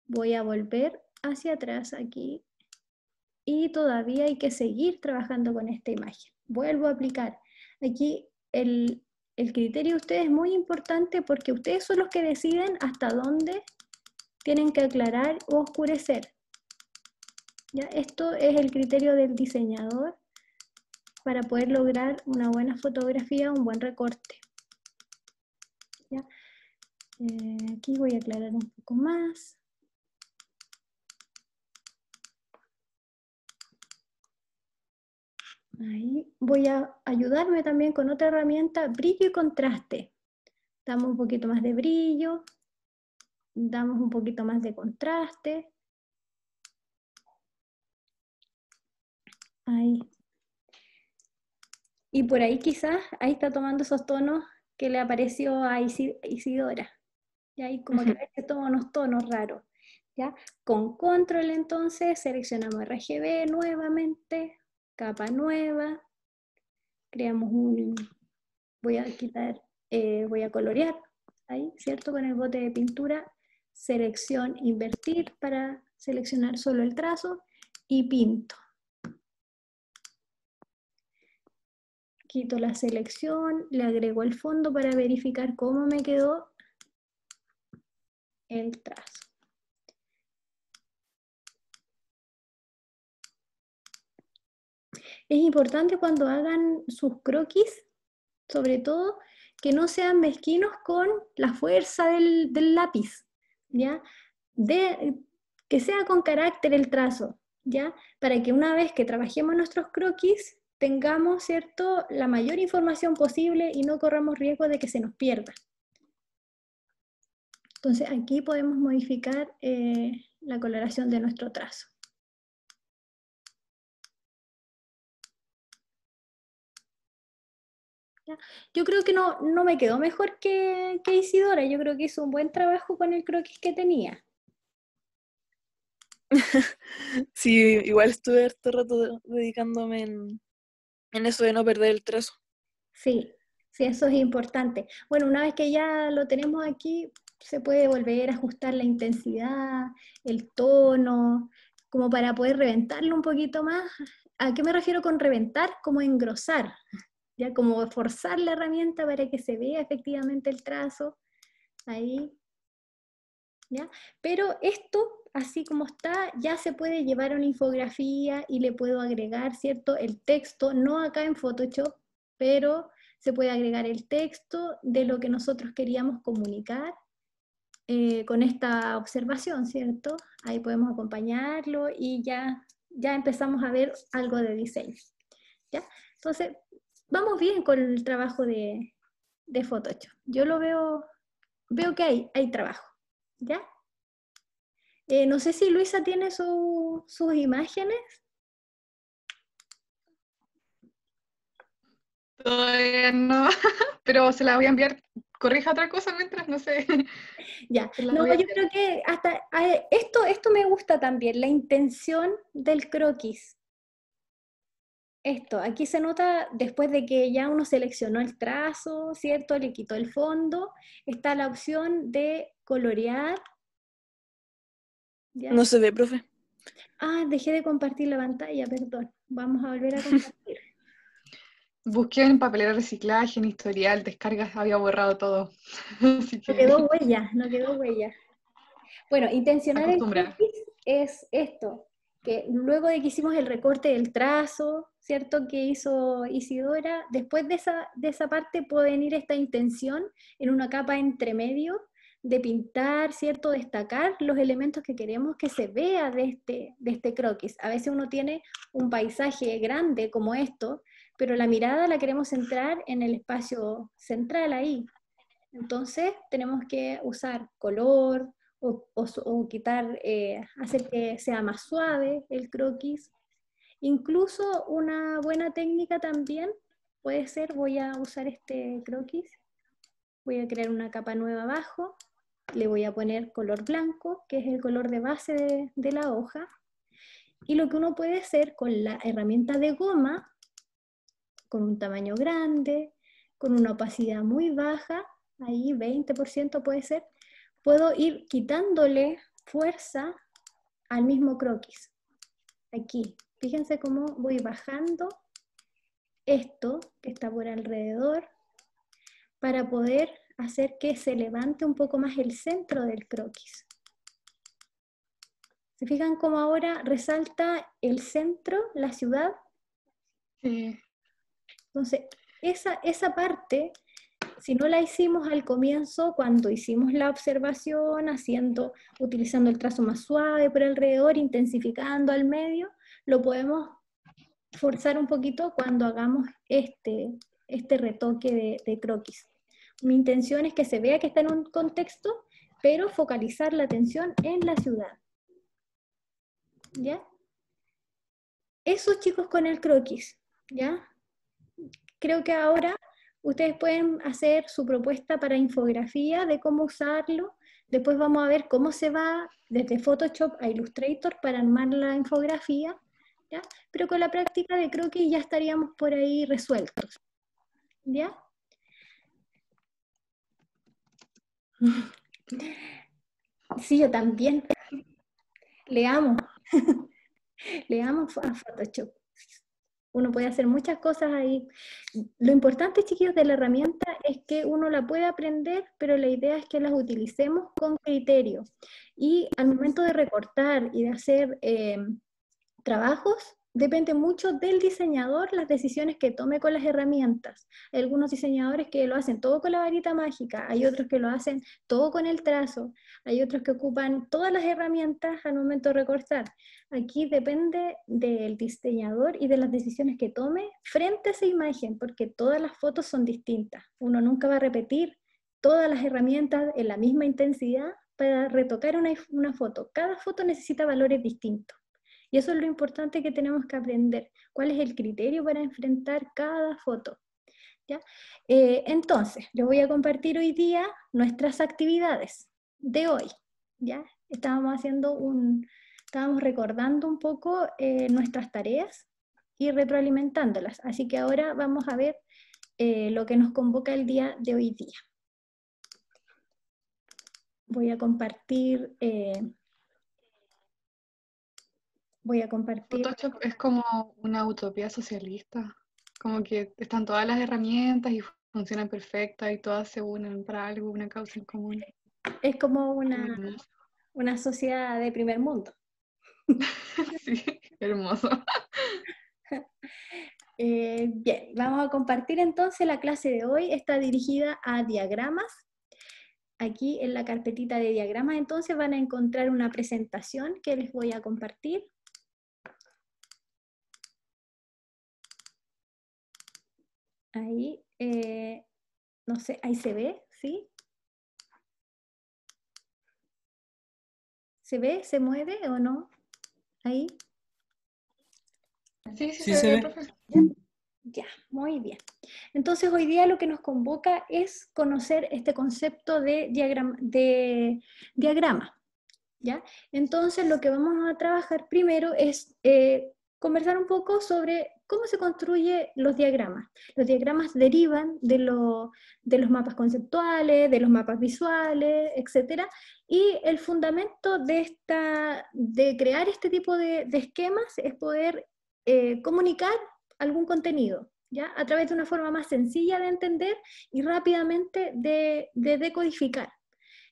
Voy a volver hacia atrás aquí y todavía hay que seguir trabajando con esta imagen. Vuelvo a aplicar. Aquí el, criterio de ustedes es muy importante porque ustedes son los que deciden hasta dónde tienen que aclarar o oscurecer. ¿Ya? Esto es el criterio del diseñador para poder lograr una buena fotografía, un buen recorte. Eh, aquí voy a aclarar un poco más. voy a ayudarme también con otra herramienta, brillo y contraste. Damos un poquito más de brillo, damos un poquito más de contraste. Ahí. Y por ahí quizás, ahí está tomando esos tonos que le apareció a Isidora. Y ahí como que toma unos tonos raros. ¿ya? Con control entonces seleccionamos RGB nuevamente, capa nueva, creamos un, voy a quitar, eh, voy a colorear ahí, ¿cierto? Con el bote de pintura, selección, invertir para seleccionar solo el trazo y pinto. Quito la selección, le agrego el fondo para verificar cómo me quedó el trazo. Es importante cuando hagan sus croquis, sobre todo, que no sean mezquinos con la fuerza del, lápiz, ¿ya? De, que sea con carácter el trazo, ¿ya? Para que una vez que trabajemos nuestros croquis, tengamos, ¿cierto?, la mayor información posible y no corramos riesgo de que se nos pierda. Entonces aquí podemos modificar eh, la coloración de nuestro trazo. Yo creo que no, no me quedó mejor que, que Isidora, yo creo que hizo un buen trabajo con el croquis que tenía. sí, igual estuve este rato dedicándome en, en eso de no perder el trazo. Sí, sí, eso es importante. Bueno, una vez que ya lo tenemos aquí, se puede volver a ajustar la intensidad, el tono, como para poder reventarlo un poquito más. ¿A qué me refiero con reventar? Como engrosar ya como forzar la herramienta para que se vea efectivamente el trazo, ahí, ¿ya? Pero esto, así como está, ya se puede llevar a una infografía y le puedo agregar, ¿cierto? El texto, no acá en Photoshop, pero se puede agregar el texto de lo que nosotros queríamos comunicar eh, con esta observación, ¿cierto? Ahí podemos acompañarlo y ya, ya empezamos a ver algo de diseño. ¿ya? Entonces, vamos bien con el trabajo de, de Photoshop. Yo lo veo, veo que hay, trabajo, ¿ya? Eh, no sé si Luisa tiene sus imágenes. no, pero se las voy a enviar. Corrija otra cosa mientras, no sé. Ya, no, yo creo que hasta esto, esto me gusta también, la intención del croquis esto, aquí se nota después de que ya uno seleccionó el trazo, ¿cierto? Le quitó el fondo, está la opción de colorear. No se ve, profe. Ah, dejé de compartir la pantalla, perdón. Vamos a volver a compartir. Busqué en papelera reciclaje, en historial, descargas, había borrado todo. No quedó huella, no quedó huella. Bueno, intencional es esto, que luego de que hicimos el recorte del trazo, ¿cierto? Que hizo Isidora, después de esa, esa parte puede venir esta intención en una capa entre medio de pintar, ¿cierto? Destacar los elementos que queremos que se vea de este, de este croquis. A veces uno tiene un paisaje grande como esto, pero la mirada la queremos centrar en el espacio central ahí. Entonces tenemos que usar color, o, quitar, eh, hacer que sea más suave el croquis. Incluso una buena técnica también puede ser, voy a usar este croquis, voy a crear una capa nueva abajo, le voy a poner color blanco, que es el color de base de, de la hoja, y lo que uno puede hacer con la herramienta de goma, con un tamaño grande, con una opacidad muy baja, ahí 20% puede ser, puedo ir quitándole fuerza al mismo croquis. Aquí, fíjense cómo voy bajando esto que está por alrededor para poder hacer que se levante un poco más el centro del croquis. ¿Se fijan cómo ahora resalta el centro, la ciudad? Entonces, esa parte si no la hicimos al comienzo, cuando hicimos la observación, haciendo, utilizando el trazo más suave por alrededor, intensificando al medio, lo podemos forzar un poquito cuando hagamos este, este retoque de, croquis. Mi intención es que se vea que está en un contexto, pero focalizar la atención en la ciudad. ¿Ya? Eso chicos con el croquis, ¿ya? Creo que ahora ustedes pueden hacer su propuesta para infografía de cómo usarlo. Después vamos a ver cómo se va desde Photoshop a Illustrator para armar la infografía. Pero con la práctica de croquis ya estaríamos por ahí resueltos. ¿Ya? Sí, yo también. le le Leamos a Photoshop. Uno puede hacer muchas cosas ahí. Lo importante, chiquillos, de la herramienta es que uno la puede aprender, pero la idea es que las utilicemos con criterio. Y al momento de recortar y de hacer eh, trabajos, depende mucho del diseñador las decisiones que tome con las herramientas. Hay algunos diseñadores que lo hacen todo con la varita mágica, hay otros que lo hacen todo con el trazo, hay otros que ocupan todas las herramientas al momento de recortar. Aquí depende del diseñador y de las decisiones que tome frente a esa imagen, porque todas las fotos son distintas. Uno nunca va a repetir todas las herramientas en la misma intensidad para retocar una, una foto. Cada foto necesita valores distintos. Y eso es lo importante que tenemos que aprender, cuál es el criterio para enfrentar cada foto. Eh, entonces, yo voy a compartir hoy día nuestras actividades de hoy. ¿ya? Estábamos haciendo un, estábamos recordando un poco eh, nuestras tareas y retroalimentándolas. Así que ahora vamos a ver eh, lo que nos convoca el día de hoy día. Voy a compartir a compartir. es como una utopía socialista, como que están todas las herramientas y funcionan perfectas y todas se unen para algo, una causa en común. Es como una, una sociedad de primer mundo. sí, hermoso. Eh, bien, vamos a compartir entonces la clase de hoy. Está dirigida a diagramas. Aquí en la carpetita de diagramas entonces van a encontrar una presentación que les voy a compartir. Ahí, eh, no sé, ahí se ve, ¿sí? ¿Se ve? ¿Se mueve o no? Ahí. Sí, sí, se, ve, Ya, muy bien. Entonces, hoy día lo que nos convoca es conocer este concepto de diagrama, de diagrama ¿ya? Entonces, lo que vamos a trabajar primero es eh, conversar un poco sobre ¿Cómo se construyen los diagramas? Los diagramas derivan de, los mapas conceptuales, de los mapas visuales, etc. Y el fundamento de, esta, de crear este tipo de, esquemas es poder eh, comunicar algún contenido, ¿ya? A través de una forma más sencilla de entender y rápidamente de, de decodificar.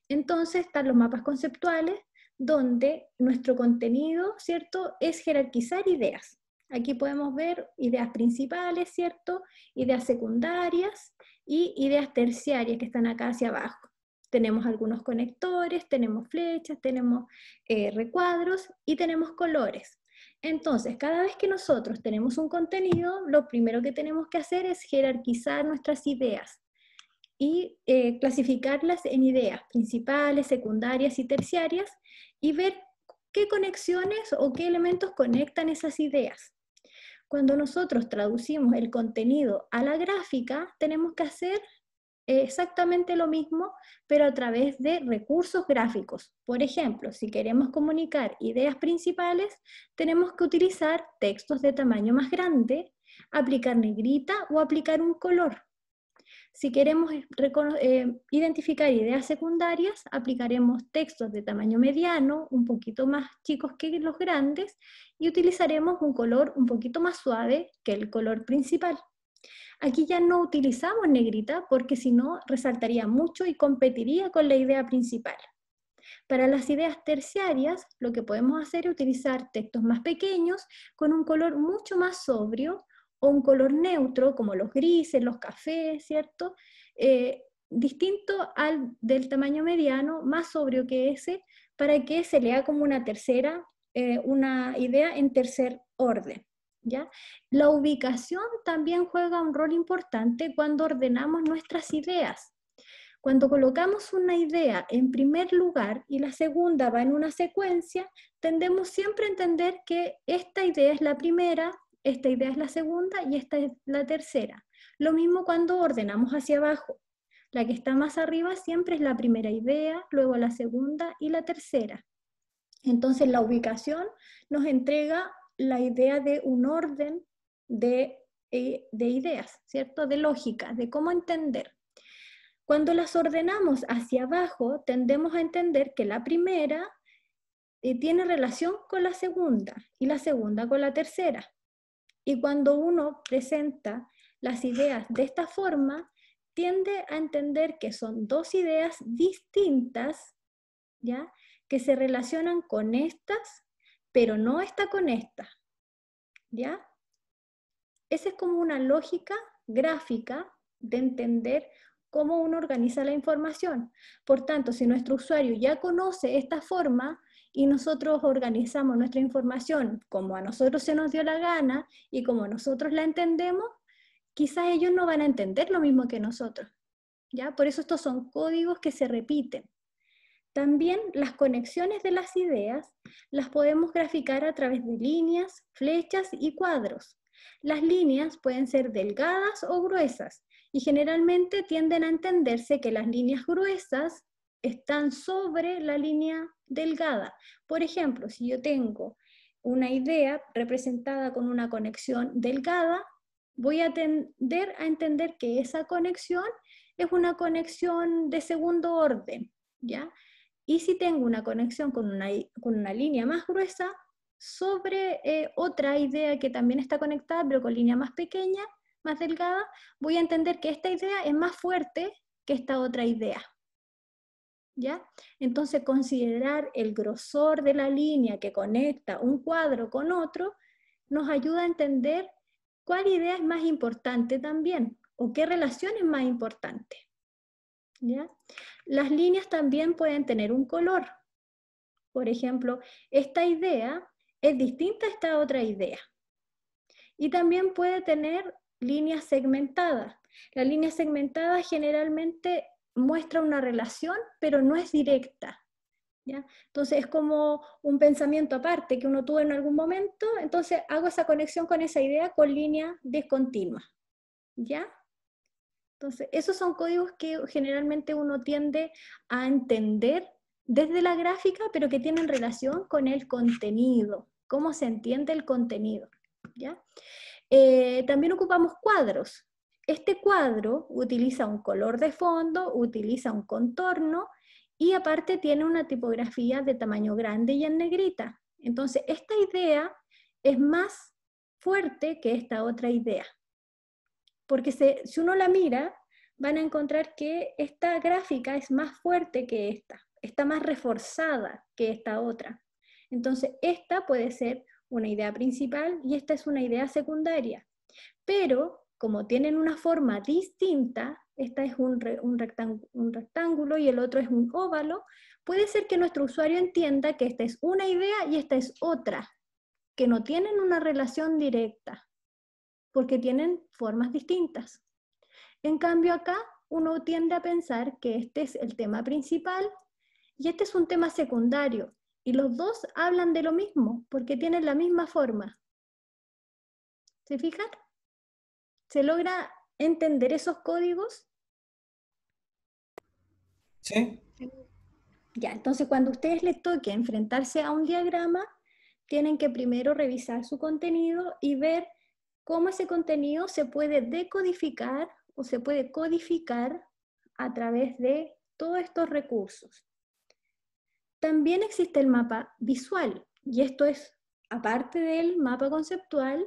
Entonces están los mapas conceptuales, donde nuestro contenido, ¿cierto?, es jerarquizar ideas. Aquí podemos ver ideas principales, ¿cierto? Ideas secundarias y ideas terciarias que están acá hacia abajo. Tenemos algunos conectores, tenemos flechas, tenemos eh, recuadros y tenemos colores. Entonces, cada vez que nosotros tenemos un contenido, lo primero que tenemos que hacer es jerarquizar nuestras ideas y eh, clasificarlas en ideas principales, secundarias y terciarias y ver qué conexiones o qué elementos conectan esas ideas. Cuando nosotros traducimos el contenido a la gráfica, tenemos que hacer eh, exactamente lo mismo, pero a través de recursos gráficos. Por ejemplo, si queremos comunicar ideas principales, tenemos que utilizar textos de tamaño más grande, aplicar negrita o aplicar un color. Si queremos eh, identificar ideas secundarias, aplicaremos textos de tamaño mediano, un poquito más chicos que los grandes, y utilizaremos un color un poquito más suave que el color principal. Aquí ya no utilizamos negrita porque si no resaltaría mucho y competiría con la idea principal. Para las ideas terciarias, lo que podemos hacer es utilizar textos más pequeños con un color mucho más sobrio o un color neutro, como los grises, los cafés, ¿cierto? Eh, distinto al del tamaño mediano, más sobrio que ese, para que se lea como una tercera, eh, una idea en tercer orden. ¿Ya? La ubicación también juega un rol importante cuando ordenamos nuestras ideas. Cuando colocamos una idea en primer lugar y la segunda va en una secuencia, tendemos siempre a entender que esta idea es la primera, esta idea es la segunda y esta es la tercera. Lo mismo cuando ordenamos hacia abajo. La que está más arriba siempre es la primera idea, luego la segunda y la tercera. Entonces la ubicación nos entrega la idea de un orden de, eh, de ideas, ¿cierto? De lógica, de cómo entender. Cuando las ordenamos hacia abajo, tendemos a entender que la primera eh, tiene relación con la segunda y la segunda con la tercera. Y cuando uno presenta las ideas de esta forma, tiende a entender que son dos ideas distintas, ¿ya? Que se relacionan con estas, pero no está con esta, ¿ya? Esa es como una lógica gráfica de entender cómo uno organiza la información. Por tanto, si nuestro usuario ya conoce esta forma, y nosotros organizamos nuestra información como a nosotros se nos dio la gana y como nosotros la entendemos, quizás ellos no van a entender lo mismo que nosotros. ¿ya? Por eso estos son códigos que se repiten. También las conexiones de las ideas las podemos graficar a través de líneas, flechas y cuadros. Las líneas pueden ser delgadas o gruesas y generalmente tienden a entenderse que las líneas gruesas están sobre la línea delgada. Por ejemplo, si yo tengo una idea representada con una conexión delgada, voy a tender a entender que esa conexión es una conexión de segundo orden, ¿ya? Y si tengo una conexión con una, con una línea más gruesa sobre eh, otra idea que también está conectada, pero con línea más pequeña, más delgada, voy a entender que esta idea es más fuerte que esta otra idea. ¿ya? Entonces, considerar el grosor de la línea que conecta un cuadro con otro nos ayuda a entender cuál idea es más importante también o qué relación es más importante. Las líneas también pueden tener un color. Por ejemplo, esta idea es distinta a esta otra idea. Y también puede tener líneas segmentadas. Las líneas segmentadas generalmente muestra una relación, pero no es directa. ¿ya? Entonces es como un pensamiento aparte que uno tuvo en algún momento, entonces hago esa conexión con esa idea con línea discontinua. ¿ya? Entonces, esos son códigos que generalmente uno tiende a entender desde la gráfica, pero que tienen relación con el contenido, cómo se entiende el contenido. ¿ya? Eh, también ocupamos cuadros, este cuadro utiliza un color de fondo, utiliza un contorno y aparte tiene una tipografía de tamaño grande y en negrita. Entonces, esta idea es más fuerte que esta otra idea. Porque si uno la mira, van a encontrar que esta gráfica es más fuerte que esta, está más reforzada que esta otra. Entonces, esta puede ser una idea principal y esta es una idea secundaria. Pero como tienen una forma distinta, esta es un, un, rectángulo y el otro es un óvalo, puede ser que nuestro usuario entienda que esta es una idea y esta es otra, que no tienen una relación directa, porque tienen formas distintas. En cambio acá uno tiende a pensar que este es el tema principal y este es un tema secundario, y los dos hablan de lo mismo, porque tienen la misma forma. ¿Se fijan? ¿Se logra entender esos códigos? Sí. Ya, entonces cuando a ustedes les toque enfrentarse a un diagrama, tienen que primero revisar su contenido y ver cómo ese contenido se puede decodificar o se puede codificar a través de todos estos recursos. También existe el mapa visual, y esto es aparte del mapa conceptual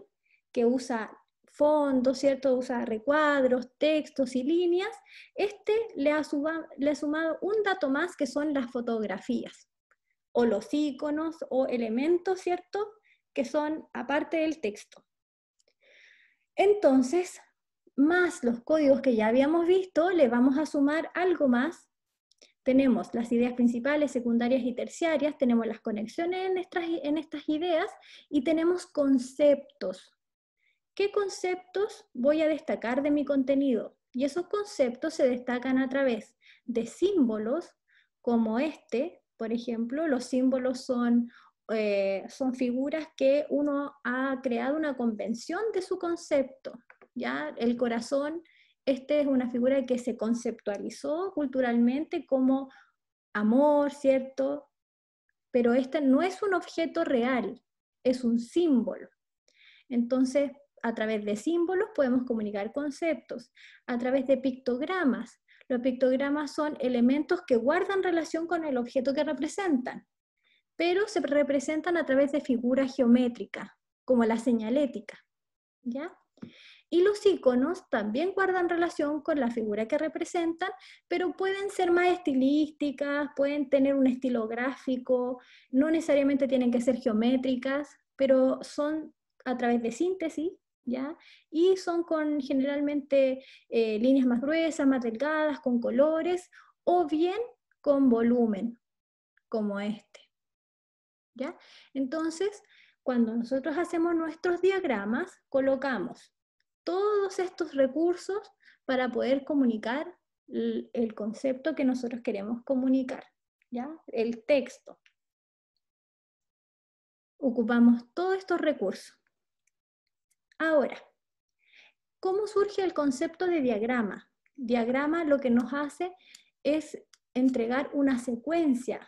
que usa fondos, ¿cierto? Usa recuadros, textos y líneas. Este le ha, sumado un dato más que son las fotografías o los iconos o elementos, ¿cierto? Que son aparte del texto. Entonces, más los códigos que ya habíamos visto, le vamos a sumar algo más. Tenemos las ideas principales, secundarias y terciarias, tenemos las conexiones en estas ideas y tenemos conceptos qué conceptos voy a destacar de mi contenido. Y esos conceptos se destacan a través de símbolos como este, por ejemplo, los símbolos son, eh, son figuras que uno ha creado una convención de su concepto. ¿ya? El corazón, este es una figura que se conceptualizó culturalmente como amor, ¿cierto? Pero este no es un objeto real, es un símbolo. Entonces, a través de símbolos podemos comunicar conceptos, a través de pictogramas. Los pictogramas son elementos que guardan relación con el objeto que representan, pero se representan a través de figuras geométricas, como la señalética. Y los iconos también guardan relación con la figura que representan, pero pueden ser más estilísticas, pueden tener un estilo gráfico, no necesariamente tienen que ser geométricas, pero son a través de síntesis ¿ya? Y son con generalmente eh, líneas más gruesas, más delgadas, con colores, o bien con volumen, como este. ¿Ya? Entonces, cuando nosotros hacemos nuestros diagramas, colocamos todos estos recursos para poder comunicar el concepto que nosotros queremos comunicar, ¿ya? El texto. Ocupamos todos estos recursos. Ahora, ¿cómo surge el concepto de diagrama? Diagrama lo que nos hace es entregar una secuencia.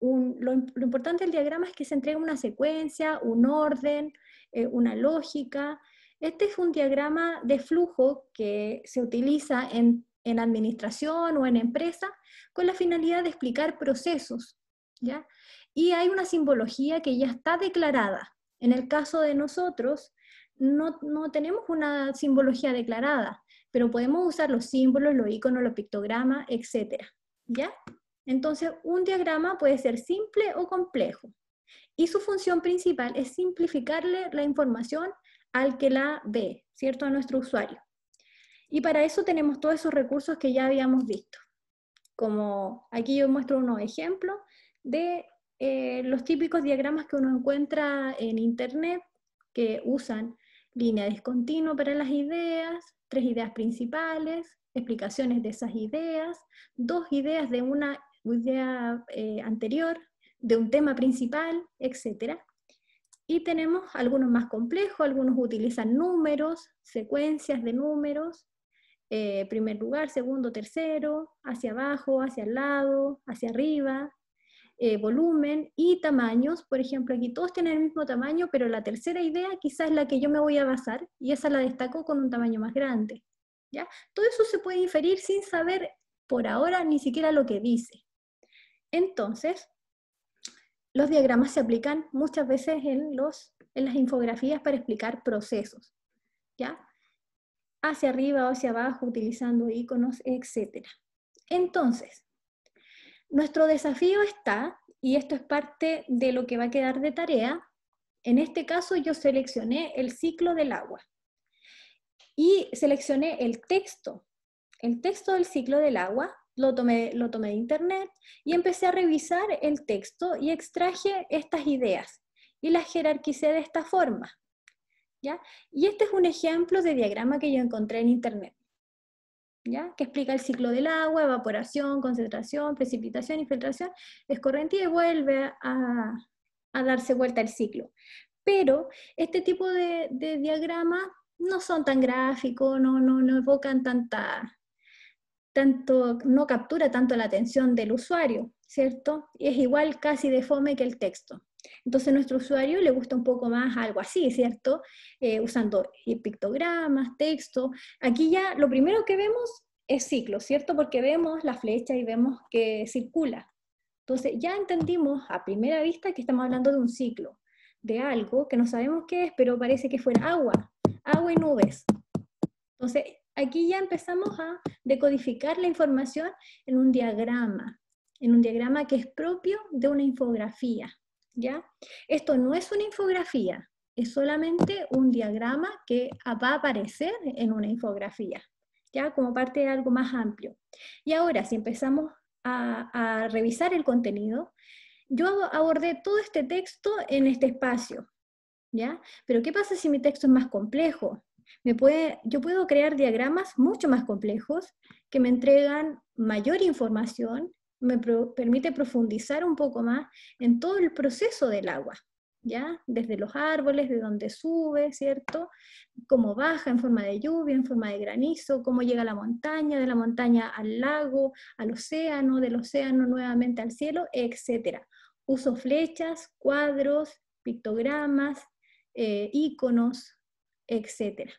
lo, importante del diagrama es que se entrega una secuencia, un orden, eh, una lógica. Este es un diagrama de flujo que se utiliza en, administración o en empresa con la finalidad de explicar procesos. Y hay una simbología que ya está declarada. En el caso de nosotros, no, tenemos una simbología declarada, pero podemos usar los símbolos, los iconos, los pictogramas, etc. ¿Ya? Entonces, un diagrama puede ser simple o complejo. Y su función principal es simplificarle la información al que la ve, ¿cierto? A nuestro usuario. Y para eso tenemos todos esos recursos que ya habíamos visto. Como aquí yo muestro unos ejemplos de eh, los típicos diagramas que uno encuentra en Internet que usan línea discontinua para las ideas, tres ideas principales, explicaciones de esas ideas, dos ideas de una idea eh, anterior, de un tema principal, etc. Y tenemos algunos más complejos, algunos utilizan números, secuencias de números, eh, primer lugar, segundo, tercero, hacia abajo, hacia el lado, hacia arriba, eh, volumen y tamaños. Por ejemplo, aquí todos tienen el mismo tamaño, pero la tercera idea quizás es la que yo me voy a basar y esa la destaco con un tamaño más grande. ¿ya? Todo eso se puede inferir sin saber por ahora ni siquiera lo que dice. Entonces, los diagramas se aplican muchas veces en, los, en las infografías para explicar procesos. ¿ya? Hacia arriba o hacia abajo, utilizando iconos, etc. Entonces, nuestro desafío está, y esto es parte de lo que va a quedar de tarea, en este caso yo seleccioné el ciclo del agua y seleccioné el texto, el texto del ciclo del agua, lo tomé, lo tomé de internet y empecé a revisar el texto y extraje estas ideas y las jerarquicé de esta forma. ¿ya? Y este es un ejemplo de diagrama que yo encontré en internet que explica el ciclo del agua, evaporación, concentración, precipitación, infiltración, corriente y vuelve a, darse vuelta el ciclo. Pero este tipo de, de diagramas no son tan gráficos, no, no, no evocan tanta, tanto, no captura tanto la atención del usuario, ¿cierto? Y es igual casi de fome que el texto. Entonces nuestro usuario le gusta un poco más algo así, ¿cierto? Eh, usando pictogramas, texto. Aquí ya lo primero que vemos es ciclo, ¿cierto? Porque vemos la flecha y vemos que circula. Entonces ya entendimos a primera vista que estamos hablando de un ciclo, de algo que no sabemos qué es, pero parece que fuera agua, agua y nubes. Entonces aquí ya empezamos a decodificar la información en un diagrama, en un diagrama que es propio de una infografía. ¿ya? Esto no es una infografía, es solamente un diagrama que va a aparecer en una infografía, ¿ya? Como parte de algo más amplio. Y ahora, si empezamos a, revisar el contenido, yo abordé todo este texto en este espacio, ¿ya? Pero ¿qué pasa si mi texto es más complejo? puede, yo puedo crear diagramas mucho más complejos que me entregan mayor información me permite profundizar un poco más en todo el proceso del agua, ¿ya? Desde los árboles, de donde sube, ¿cierto? Cómo baja en forma de lluvia, en forma de granizo, cómo llega a la montaña, de la montaña al lago, al océano, del océano nuevamente al cielo, etc. Uso flechas, cuadros, pictogramas, eh, iconos, íconos, etc.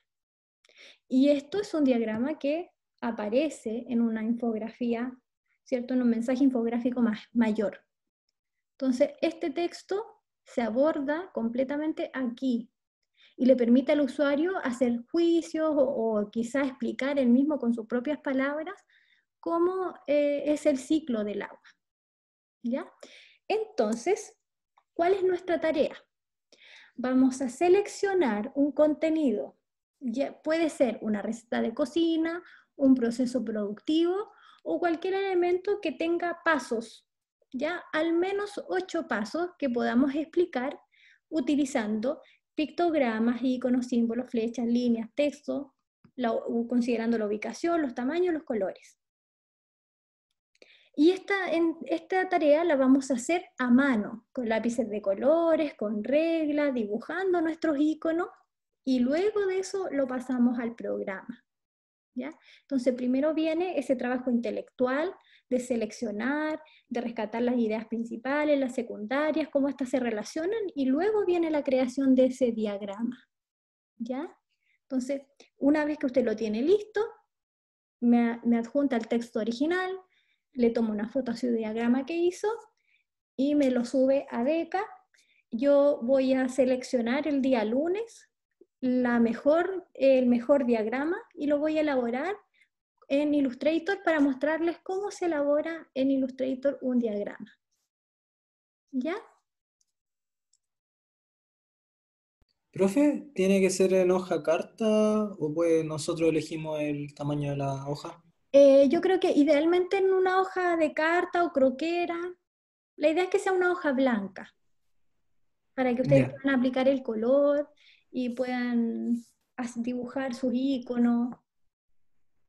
Y esto es un diagrama que aparece en una infografía ¿cierto? En un mensaje infográfico más, mayor. Entonces, este texto se aborda completamente aquí y le permite al usuario hacer juicios o, quizás explicar él mismo con sus propias palabras cómo eh, es el ciclo del agua. ¿Ya? Entonces, ¿cuál es nuestra tarea? Vamos a seleccionar un contenido. puede ser una receta de cocina, un proceso productivo o cualquier elemento que tenga pasos, ya al menos ocho pasos que podamos explicar utilizando pictogramas, iconos, símbolos, flechas, líneas, texto, considerando la ubicación, los tamaños, los colores. Y esta, esta tarea la vamos a hacer a mano, con lápices de colores, con reglas, dibujando nuestros iconos, y luego de eso lo pasamos al programa. Entonces, primero viene ese trabajo intelectual de seleccionar, de rescatar las ideas principales, las secundarias, cómo estas se relacionan, y luego viene la creación de ese diagrama, ¿ya? Entonces, una vez que usted lo tiene listo, me, me adjunta el texto original, le tomo una foto a su diagrama que hizo y me lo sube a beca Yo voy a seleccionar el día lunes la mejor, el mejor diagrama y lo voy a elaborar en Illustrator para mostrarles cómo se elabora en Illustrator un diagrama. ¿Ya? Profe, ¿tiene que ser en hoja carta o pues nosotros elegimos el tamaño de la hoja? Eh, yo creo que idealmente en una hoja de carta o croquera. La idea es que sea una hoja blanca para que ustedes puedan aplicar el color y puedan dibujar sus iconos,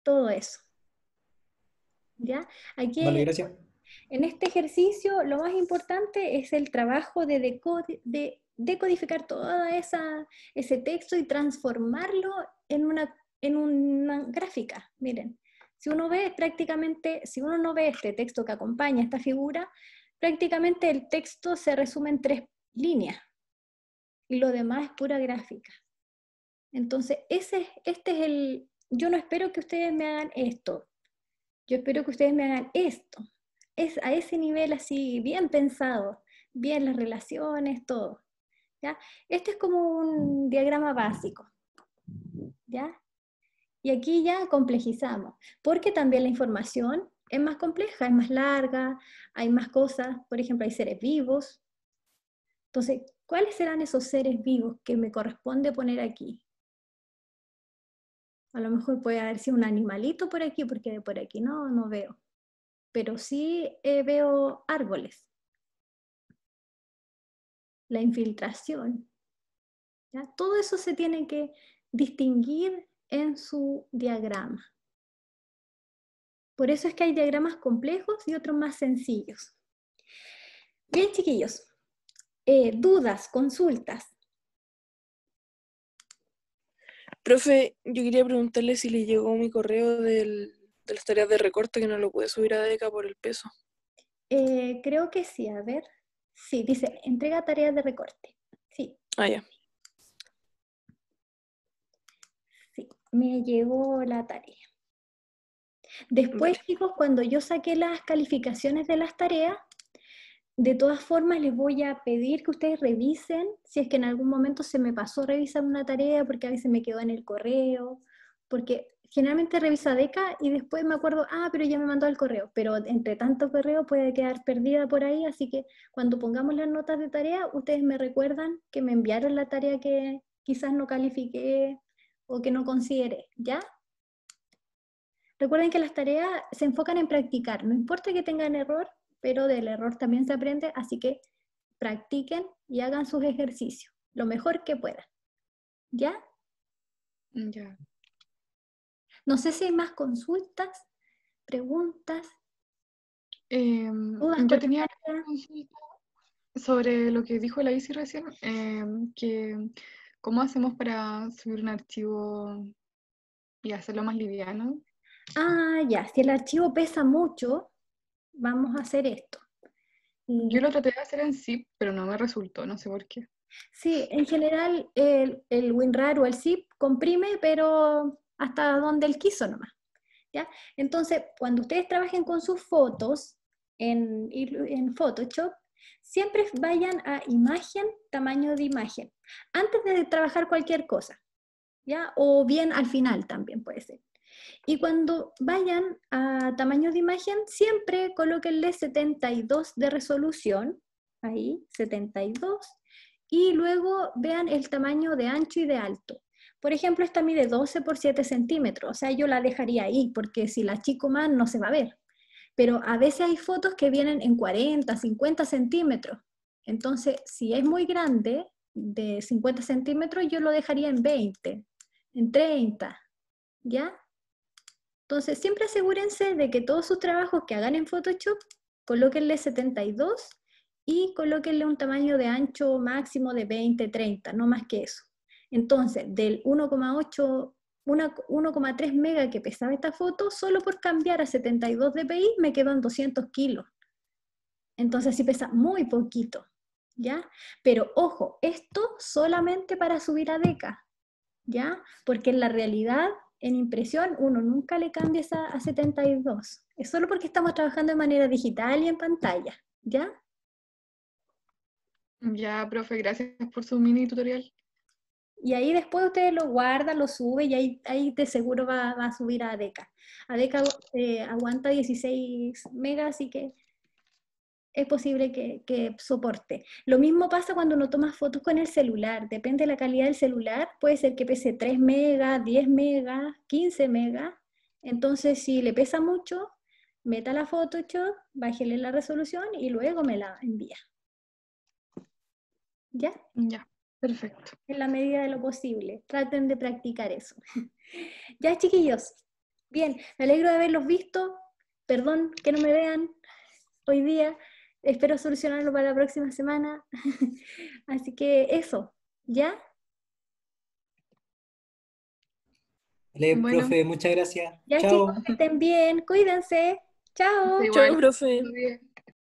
todo eso. ¿Ya? Aquí, En este ejercicio lo más importante es el trabajo de, decodificar todo ese texto y transformarlo en una, en una gráfica. Miren, si uno ve prácticamente, si uno no ve este texto que acompaña esta figura, prácticamente el texto se resume en tres líneas y lo demás es pura gráfica. Entonces, ese, este es el, yo no espero que ustedes me hagan esto, yo espero que ustedes me hagan esto. Es a ese nivel así, bien pensado, bien las relaciones, todo. ¿ya? Este es como un diagrama básico. ¿ya? Y aquí ya complejizamos, porque también la información es más compleja, es más larga, hay más cosas, por ejemplo, hay seres vivos. Entonces, ¿cuáles serán esos seres vivos que me corresponde poner aquí? A lo mejor puede haber sido un animalito por aquí, porque por aquí no, no veo. Pero sí eh, veo árboles. La infiltración. Todo eso se tiene que distinguir en su diagrama. Por eso es que hay diagramas complejos y otros más sencillos. Bien, chiquillos, eh, dudas, consultas. Profe, yo quería preguntarle si le llegó mi correo de las tareas de recorte que no lo pude subir a DECA por el peso. Eh, creo que sí, a ver. Sí, dice, entrega tareas de recorte. Sí. Ah, ya. Sí, me llegó la tarea. Después, chicos, cuando yo saqué las calificaciones de las tareas, de todas formas, les voy a pedir que ustedes revisen si es que en algún momento se me pasó revisar una tarea porque a veces me quedó en el correo, porque generalmente revisa DECA y después me acuerdo, ah, pero ya me mandó el correo, pero entre tanto correo puede quedar perdida por ahí, así que cuando pongamos las notas de tarea, ustedes me recuerdan que me enviaron la tarea que quizás no califique, o que no considere, ¿ya? Recuerden que las tareas se enfocan en practicar, no importa que tengan error, pero del error también se aprende, así que practiquen y hagan sus ejercicios lo mejor que puedan. ¿Ya? Mm, ya. No sé si hay más consultas, preguntas. Eh, yo tenía una consulta sobre lo que dijo la ICI recién, em, que cómo hacemos para subir un archivo y hacerlo más liviano. Ah, ya, si el archivo pesa mucho, vamos a hacer esto. Yo lo traté de hacer en zip, pero no me resultó, no sé por qué. Sí, en general el, el WinRAR o el zip comprime, pero hasta donde él quiso nomás. ¿ya? Entonces, cuando ustedes trabajen con sus fotos en, en Photoshop, siempre vayan a imagen, tamaño de imagen, antes de trabajar cualquier cosa. ¿Ya? O bien al final también puede ser. Y cuando vayan a tamaño de imagen, siempre colóquenle 72 de resolución, ahí, 72, y luego vean el tamaño de ancho y de alto. Por ejemplo, esta mide 12 por 7 centímetros, o sea, yo la dejaría ahí, porque si la chico más no se va a ver. Pero a veces hay fotos que vienen en 40, 50 centímetros. Entonces, si es muy grande, de 50 centímetros, yo lo dejaría en 20, en 30, ¿ya? Entonces, siempre asegúrense de que todos sus trabajos que hagan en Photoshop, colóquenle 72 y colóquenle un tamaño de ancho máximo de 20, 30, no más que eso. Entonces, del 1,8, 1,3 mega que pesaba esta foto, solo por cambiar a 72 dpi me quedan 200 kilos. Entonces sí pesa muy poquito, ¿ya? Pero ojo, esto solamente para subir a DECA, ¿ya? Porque en la realidad en impresión uno nunca le cambia a 72. Es solo porque estamos trabajando de manera digital y en pantalla, ¿ya? Ya, profe, gracias por su mini tutorial. Y ahí después usted lo guarda, lo sube y ahí, ahí de seguro va, a subir a ADECA. ADECA eh, aguanta 16 megas, así que es posible que, soporte. Lo mismo pasa cuando uno toma fotos con el celular, depende de la calidad del celular, puede ser que pese 3 megas, 10 megas, 15 megas, entonces si le pesa mucho, meta la Photoshop, bájele la resolución y luego me la envía. ¿Ya? Ya, perfecto. En la medida de lo posible, traten de practicar eso. ya chiquillos, bien, me alegro de haberlos visto, perdón que no me vean hoy día. Espero solucionarlo para la próxima semana. Así que eso, ¿ya? Vale, profe, muchas gracias. Ya chicos, que estén bien, cuídense. Chao. Chao, profe.